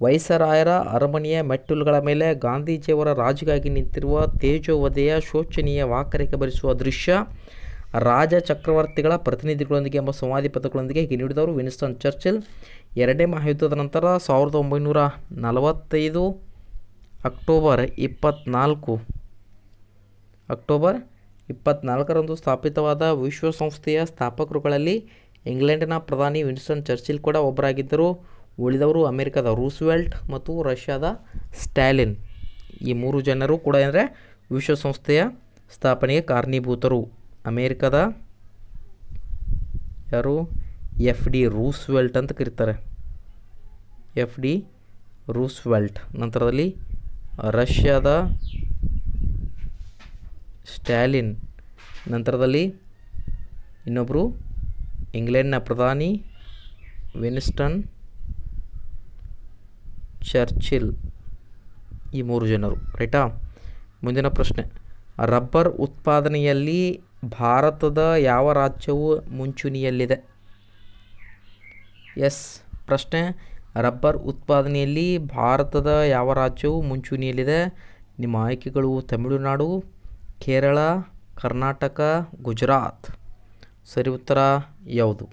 ವೈಸರಾಯರ ಅರಮನೆಯ ಮೆಟ್ಟಲುಗಳ ಮೇಲೆ ಗಾಂಧೀಜಿಯವರ ರಾಜಿಗಾಗಿ ನಿಂತಿರುವ ತೇಜೋವಧೆಯ ಶೋಚನೀಯ ವಾಕರಿಕೆ ಭರಿಸುವ ದೃಶ್ಯ ರಾಜ ಚಕ್ರವರ್ತಿಗಳ ಪ್ರತಿನಿಧಿಗಳೊಂದಿಗೆ ಎಂಬ ಸಂವಾದಿ ಪದಗಳೊಂದಿಗೆ ನೀಡಿದವರು ವಿನ್ಸ್ಟನ್ ಚರ್ಚಿಲ್ ಎರಡನೇ ಮಹಾಯುದ್ಧದ ನಂತರ ಸಾವಿರದ ಒಂಬೈನೂರ ನಲವತ್ತೈದು ಅಕ್ಟೋಬರ್ ಇಪ್ಪತ್ತ್ನಾಲ್ಕು ಅಕ್ಟೋಬರ್ ಇಪ್ಪತ್ನಾಲ್ಕರಂದು ಸ್ಥಾಪಿತವಾದ ವಿಶ್ವಸಂಸ್ಥೆಯ ಸ್ಥಾಪಕರುಗಳಲ್ಲಿ ಇಂಗ್ಲೆಂಡ್ನ ಪ್ರಧಾನಿ ವಿನ್ಸ್ಟನ್ ಚರ್ಚಿಲ್ ಕೂಡ ಒಬ್ಬರಾಗಿದ್ದರು ಉಳಿದವರು ಅಮೆರಿಕದ ರೂಸ್ವೆಲ್ಟ್ ಮತ್ತು ರಷ್ಯಾದ ಸ್ಟ್ಯಾಲಿನ್ ಈ ಮೂರು ಜನರು ಕೂಡ ಅಂದರೆ ವಿಶ್ವಸಂಸ್ಥೆಯ ಸ್ಥಾಪನೆಗೆ ಕಾರಣೀಭೂತರು ಅಮೇರಿಕದ ಯಾರು ಎಫ್ ಡಿ ರೂಸ್ವೆಲ್ಟ್ ಅಂತ ಕರೀತಾರೆ ಎಫ್ ಡಿ ರೂಸ್ವೆಲ್ಟ್ ನಂತರದಲ್ಲಿ ರಷ್ಯಾದ ಸ್ಟ್ಯಾಲಿನ್ ನಂತರದಲ್ಲಿ ಇನ್ನೊಬ್ಬರು ಇಂಗ್ಲೆಂಡ್ನ ಪ್ರಧಾನಿ ವಿನ್ಸ್ಟನ್ ಚರ್ಚಿಲ್ ಈ ಮೂರು ಜನರು ರೈಟಾ ಮುಂದಿನ ಪ್ರಶ್ನೆ ರಬ್ಬರ್ ಉತ್ಪಾದನೆಯಲ್ಲಿ ಭಾರತದ ಯಾವ ರಾಜ್ಯವು ಮುಂಚೂಣಿಯಲ್ಲಿದೆ ಎಸ್ ಪ್ರಶ್ನೆ ರಬ್ಬರ್ ಉತ್ಪಾದನೆಯಲ್ಲಿ ಭಾರತದ ಯಾವ ರಾಜ್ಯವು ಮುಂಚೂಣಿಯಲ್ಲಿದೆ ನಿಮ್ಮ ಆಯ್ಕೆಗಳು ತಮಿಳುನಾಡು ಕೇರಳ ಕರ್ನಾಟಕ ಗುಜರಾತ್ ಸರಿ ಉತ್ತರ ಯಾವುದು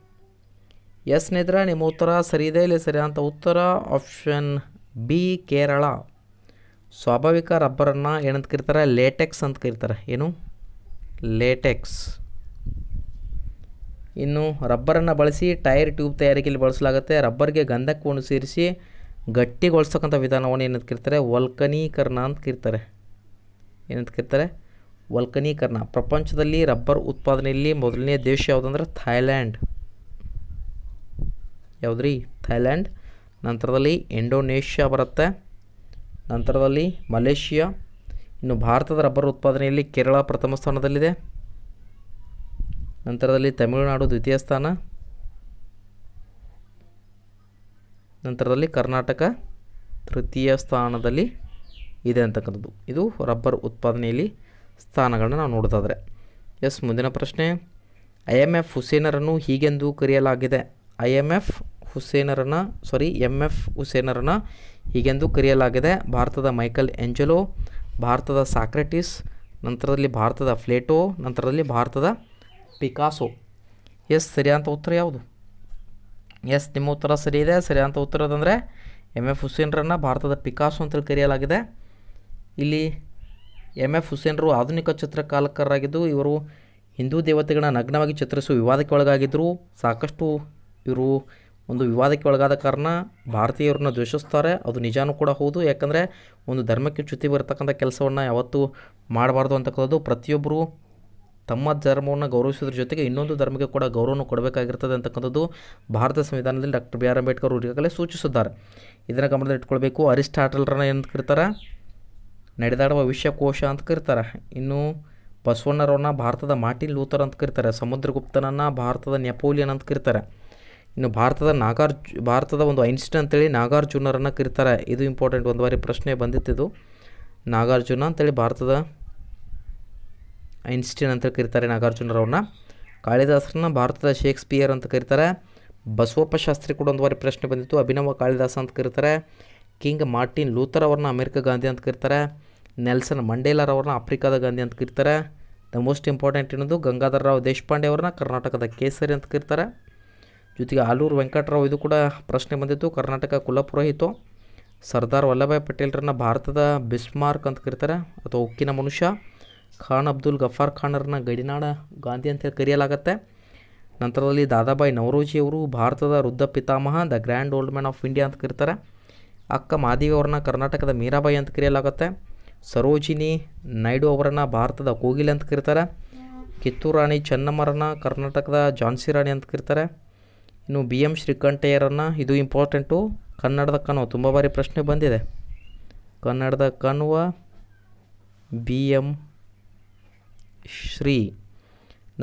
ಎಸ್ ಸ್ನೇಹಿತರೆ ನಿಮ್ಮ ಉತ್ತರ ಸರಿ ಇದೆ ಇಲ್ಲಿ ಸರಿ ಅಂತ ಉತ್ತರ ಆಪ್ಷನ್ ಬಿ ಕೇರಳ ಸ್ವಾಭಾವಿಕ ರಬ್ಬರನ್ನು ಏನಂತ ಕರೀತಾರೆ ಲೇಟೆಕ್ಸ್ ಅಂತ ಕರೀತಾರೆ ಏನು ಲೇಟೆಕ್ಸ್ ಇನ್ನು ರಬ್ಬರನ್ನು ಬಳಸಿ ಟೈರ್ ಟ್ಯೂಬ್ ತಯಾರಿಕೆಯಲ್ಲಿ ಬಳಸಲಾಗುತ್ತೆ ರಬ್ಬರ್ಗೆ ಗಂಧಕವನ್ನು ಸೇರಿಸಿ ಗಟ್ಟಿಗೊಳಿಸ್ತಕ್ಕಂಥ ವಿಧಾನವನ್ನು ಏನಂತ ಕರೀತಾರೆ ವಲ್ಕನೀಕರಣ ಅಂತ ಕರೀತಾರೆ ಏನಂತ ಕರಿತಾರೆ ವಲ್ಕನೀಕರಣ ಪ್ರಪಂಚದಲ್ಲಿ ರಬ್ಬರ್ ಉತ್ಪಾದನೆಯಲ್ಲಿ ಮೊದಲನೇ ದೇಶ ಯಾವುದಂದ್ರೆ ಥಾಯ್ಲ್ಯಾಂಡ್ ಯಾವುದ್ರಿ ಥೈಲ್ಯಾಂಡ್ ನಂತರದಲ್ಲಿ ಇಂಡೋನೇಷ್ಯಾ ಬರುತ್ತೆ ನಂತರದಲ್ಲಿ ಮಲೇಷಿಯಾ ಇನ್ನು ಭಾರತದ ರಬ್ಬರ್ ಉತ್ಪಾದನೆಯಲ್ಲಿ ಕೇರಳ ಪ್ರಥಮ ಸ್ಥಾನದಲ್ಲಿದೆ ನಂತರದಲ್ಲಿ ತಮಿಳುನಾಡು ದ್ವಿತೀಯ ಸ್ಥಾನ ನಂತರದಲ್ಲಿ ಕರ್ನಾಟಕ ತೃತೀಯ ಸ್ಥಾನದಲ್ಲಿ ಇದೆ ಅಂತಕ್ಕಂಥದ್ದು ಇದು ರಬ್ಬರ್ ಉತ್ಪಾದನೆಯಲ್ಲಿ ಸ್ಥಾನಗಳನ್ನ ನಾವು ಇದ್ದರೆ ಎಸ್ ಮುಂದಿನ ಪ್ರಶ್ನೆ ಐ ಎಮ್ ಎಫ್ ಹುಸೇನರನ್ನು ಹೀಗೆಂದು ಕರೆಯಲಾಗಿದೆ ಐ ಎಮ್ ಎಫ್ ಹುಸೇನರನ್ನು ಸಾರಿ ಎಮ್ ಎಫ್ ಹುಸೇನರನ್ನು ಹೀಗೆಂದು ಕರೆಯಲಾಗಿದೆ ಭಾರತದ ಮೈಕಲ್ ಎಂಜಲೋ ಭಾರತದ ಸಾಕ್ರೆಟಿಸ್ ನಂತರದಲ್ಲಿ ಭಾರತದ ಫ್ಲೇಟೋ ನಂತರದಲ್ಲಿ ಭಾರತದ ಪಿಕಾಸೋ ಎಸ್ ಸರಿಯಾದಂಥ ಉತ್ತರ ಯಾವುದು ಎಸ್ ನಿಮ್ಮ ಉತ್ತರ ಸರಿ ಇದೆ ಸರಿಯಾದಂಥ ಉತ್ತರದಂದರೆ ಎಮ್ ಎಫ್ ಹುಸೇನರನ್ನು ಭಾರತದ ಪಿಕಾಸೋ ಅಂತೇಳಿ ಕರೆಯಲಾಗಿದೆ ಇಲ್ಲಿ ಎಮ್ ಎಫ್ ಹುಸೇನ್ರು ಆಧುನಿಕ ಚಿತ್ರಕಾಲಕರಾಗಿದ್ದು ಇವರು ಹಿಂದೂ ದೇವತೆಗಳನ್ನ ನಗ್ನವಾಗಿ ಚಿತ್ರಿಸುವ ವಿವಾದಕ್ಕೆ ಒಳಗಾಗಿದ್ದರು ಸಾಕಷ್ಟು ಇವರು ಒಂದು ವಿವಾದಕ್ಕೆ ಒಳಗಾದ ಕಾರಣ ಭಾರತೀಯರನ್ನ ದ್ವೇಷಿಸ್ತಾರೆ ಅದು ನಿಜಾನೂ ಕೂಡ ಹೌದು ಯಾಕಂದರೆ ಒಂದು ಧರ್ಮಕ್ಕೆ ಚ್ಯುತಿ ಬರತಕ್ಕಂಥ ಕೆಲಸವನ್ನು ಯಾವತ್ತೂ ಮಾಡಬಾರ್ದು ಅಂತಕ್ಕಂಥದ್ದು ಪ್ರತಿಯೊಬ್ಬರು ತಮ್ಮ ಧರ್ಮವನ್ನು ಗೌರವಿಸೋದ್ರ ಜೊತೆಗೆ ಇನ್ನೊಂದು ಧರ್ಮಕ್ಕೆ ಕೂಡ ಗೌರವವನ್ನು ಕೊಡಬೇಕಾಗಿರ್ತದೆ ಅಂತಕ್ಕಂಥದ್ದು ಭಾರತ ಸಂವಿಧಾನದಲ್ಲಿ ಡಾಕ್ಟರ್ ಬಿ ಆರ್ ಅಂಬೇಡ್ಕರ್ ಅವರು ಈಗಾಗಲೇ ಸೂಚಿಸಿದ್ದಾರೆ ಇದನ್ನು ಗಮನದಲ್ಲಿ ಇಟ್ಕೊಳ್ಬೇಕು ಅರಿಸ್ಟಾಟಲ್ರನ್ನ ಏನು ಕರೀತಾರೆ ನಡೆದಾಡುವ ವಿಶ್ವಕೋಶ ಅಂತ ಕರೀತಾರೆ ಇನ್ನು ಬಸವಣ್ಣರವ್ರನ್ನ ಭಾರತದ ಮಾರ್ಟಿನ್ ಲೂಥರ್ ಅಂತ ಕರೀತಾರೆ ಸಮುದ್ರಗುಪ್ತನನ್ನು ಭಾರತದ ನೆಪೋಲಿಯನ್ ಅಂತ ಕರೀತಾರೆ ಇನ್ನು ಭಾರತದ ನಾಗಾರ್ಜು ಭಾರತದ ಒಂದು ಐನ್ಸ್ಟೈನ್ ಅಂತೇಳಿ ನಾಗಾರ್ಜುನರನ್ನು ಕರೀತಾರೆ ಇದು ಇಂಪಾರ್ಟೆಂಟ್ ಒಂದು ಬಾರಿ ಪ್ರಶ್ನೆ ಇದು ನಾಗಾರ್ಜುನ ಅಂತೇಳಿ ಭಾರತದ ಐನ್ಸ್ಟೀನ್ ಅಂತ ಕರೀತಾರೆ ನಾಗಾರ್ಜುನರವ್ರನ್ನ ಕಾಳಿದಾಸರನ್ನ ಭಾರತದ ಶೇಕ್ಸ್ಪಿಯರ್ ಅಂತ ಕರೀತಾರೆ ಬಸವಪ್ಪ ಶಾಸ್ತ್ರಿ ಕೂಡ ಒಂದು ಬಾರಿ ಪ್ರಶ್ನೆ ಬಂದಿತ್ತು ಅಭಿನವ ಕಾಳಿದಾಸ ಅಂತ ಕರೀತಾರೆ ಕಿಂಗ್ ಮಾರ್ಟಿನ್ ಲೂಥರ್ ಅವ್ರನ್ನ ಅಮೇರಿಕ ಗಾಂಧಿ ಅಂತ ಕರೀತಾರೆ ನೆಲ್ಸನ್ ಅವ್ರನ್ನ ಆಫ್ರಿಕಾದ ಗಾಂಧಿ ಅಂತ ಕರೀತಾರೆ ದ ಮೋಸ್ಟ್ ಇಂಪಾರ್ಟೆಂಟ್ ಏನೋದು ಗಂಗಾಧರ ರಾವ್ ದೇಶಪಾಂಡೆ ಅವ್ರನ್ನ ಕರ್ನಾಟಕದ ಕೇಸರಿ ಅಂತ ಕರೀತಾರೆ ಜೊತೆಗೆ ಆಲೂರು ವೆಂಕಟರಾವ್ ಇದು ಕೂಡ ಪ್ರಶ್ನೆ ಬಂದಿತ್ತು ಕರ್ನಾಟಕ ಕುಲಪುರೋಹಿತ ಸರ್ದಾರ್ ವಲ್ಲಭಾಯ್ ಪಟೇಲ್ರನ್ನ ಭಾರತದ ಬಿಸ್ಮಾರ್ಕ್ ಅಂತ ಕರೀತಾರೆ ಅಥವಾ ಉಕ್ಕಿನ ಮನುಷ್ಯ ಖಾನ್ ಅಬ್ದುಲ್ ಗಫಾರ್ ಖಾನ್ರನ್ನ ಗಡಿನಾಡ ಗಾಂಧಿ ಅಂತ ಕರೆಯಲಾಗತ್ತೆ ನಂತರದಲ್ಲಿ ದಾದಾಬಾಯಿ ನವರೋಜಿ ಅವರು ಭಾರತದ ವೃದ್ಧ ಪಿತಾಮಹ the grand old man of India ಅಂತ ಕರೀತಾರೆ ಅಕ್ಕ ಮಾದಿಗೆ ಅವ್ರನ್ನ ಕರ್ನಾಟಕದ ಮೀರಾಬಾಯಿ ಅಂತ ಕರೆಯಲಾಗುತ್ತೆ ಸರೋಜಿನಿ ನಾಯ್ಡು ಅವರನ್ನು ಭಾರತದ ಕೋಗಿಲೆ ಅಂತ ಕರೀತಾರೆ ಕಿತ್ತೂರು ರಾಣಿ ಚೆನ್ನಮ್ಮರನ್ನ ಕರ್ನಾಟಕದ ಝಾನ್ಸಿ ರಾಣಿ ಅಂತ ಕರೀತಾರೆ ಇನ್ನು ಬಿ ಎಮ್ ಶ್ರೀಕಂಠಯ್ಯರನ್ನು ಇದು ಇಂಪಾರ್ಟೆಂಟು ಕನ್ನಡದ ಕಣ್ವ ತುಂಬ ಬಾರಿ ಪ್ರಶ್ನೆ ಬಂದಿದೆ ಕನ್ನಡದ ಕನುವ ಬಿ ಎಮ್ ಶ್ರೀ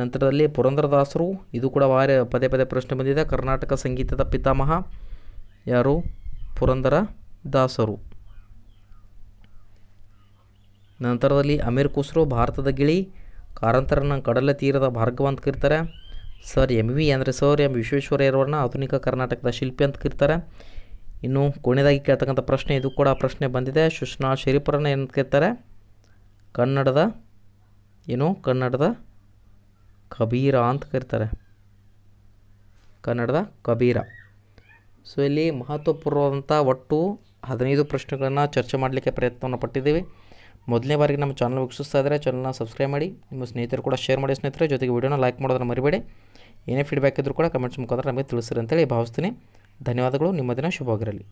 ನಂತರದಲ್ಲಿ ಪುರಂದರದಾಸರು ಇದು ಕೂಡ ವಾರ ಪದೇ ಪದೇ ಪ್ರಶ್ನೆ ಬಂದಿದೆ ಕರ್ನಾಟಕ ಸಂಗೀತದ ಪಿತಾಮಹ ಯಾರು ಪುರಂದರ ದಾಸರು ನಂತರದಲ್ಲಿ ಅಮೀರ್ ಖುಸ್ರು ಭಾರತದ ಗಿಳಿ ಕಾರಂತರನ್ನು ಕಡಲ ತೀರದ ಭಾರ್ಗವ ಅಂತ ಕರೀತಾರೆ ಸರ್ ಎಮ್ ವಿ ಅಂದರೆ ಸರ್ ಎಂ ವಿಶ್ವೇಶ್ವರಯ್ಯರವರನ್ನ ಆಧುನಿಕ ಕರ್ನಾಟಕದ ಶಿಲ್ಪಿ ಅಂತ ಕರೀತಾರೆ ಇನ್ನು ಕೊನೆಯದಾಗಿ ಕೇಳ್ತಕ್ಕಂಥ ಪ್ರಶ್ನೆ ಇದು ಕೂಡ ಪ್ರಶ್ನೆ ಬಂದಿದೆ ಶುಷ್ನಾ ಶರೀಫರನ್ನು ಏನಂತ ಕೇಳ್ತಾರೆ ಕನ್ನಡದ ಏನು ಕನ್ನಡದ ಕಬೀರ ಅಂತ ಕರೀತಾರೆ ಕನ್ನಡದ ಕಬೀರ ಸೊ ಇಲ್ಲಿ ಮಹತ್ವಪೂರ್ವವಾದಂಥ ಒಟ್ಟು ಹದಿನೈದು ಪ್ರಶ್ನೆಗಳನ್ನು ಚರ್ಚೆ ಮಾಡಲಿಕ್ಕೆ ಪ್ರಯತ್ನವನ್ನು ಪಟ್ಟಿದ್ದೀವಿ ಮೊದಲನೇ ಬಾರಿಗೆ ನಮ್ಮ ಚಾನಲ್ ವೀಕ್ಷಿಸ್ತಾ ಇದ್ದರೆ ಚಾನಲ್ನ ಸಬ್ಸ್ಕ್ರೈಬ್ ಮಾಡಿ ನಿಮ್ಮ ಸ್ನೇಹಿತರು ಕೂಡ ಶೇರ್ ಮಾಡಿ ಸ್ನೇಹಿತರೆ ಜೊತೆಗೆ ವಿಡಿಯೋನ ಲೈಕ್ ಮಾಡೋದನ್ನು ಮರಿಬೇಡಿ ಏನೇ ಫೀಡ್ಬ್ಯಾಕ್ ಇದ್ದರೂ ಕೂಡ ಕಮೆಂಟ್ಸ್ ಮುಖಾಂತರ ನಮಗೆ ತಿಳಿಸಿರಿ ಅಂತೇಳಿ ಭಾವಿಸ್ತೀನಿ ಧನ್ಯವಾದಗಳು ನಿಮ್ಮ ದಿನ ಶುಭವಾಗಿರಲಿ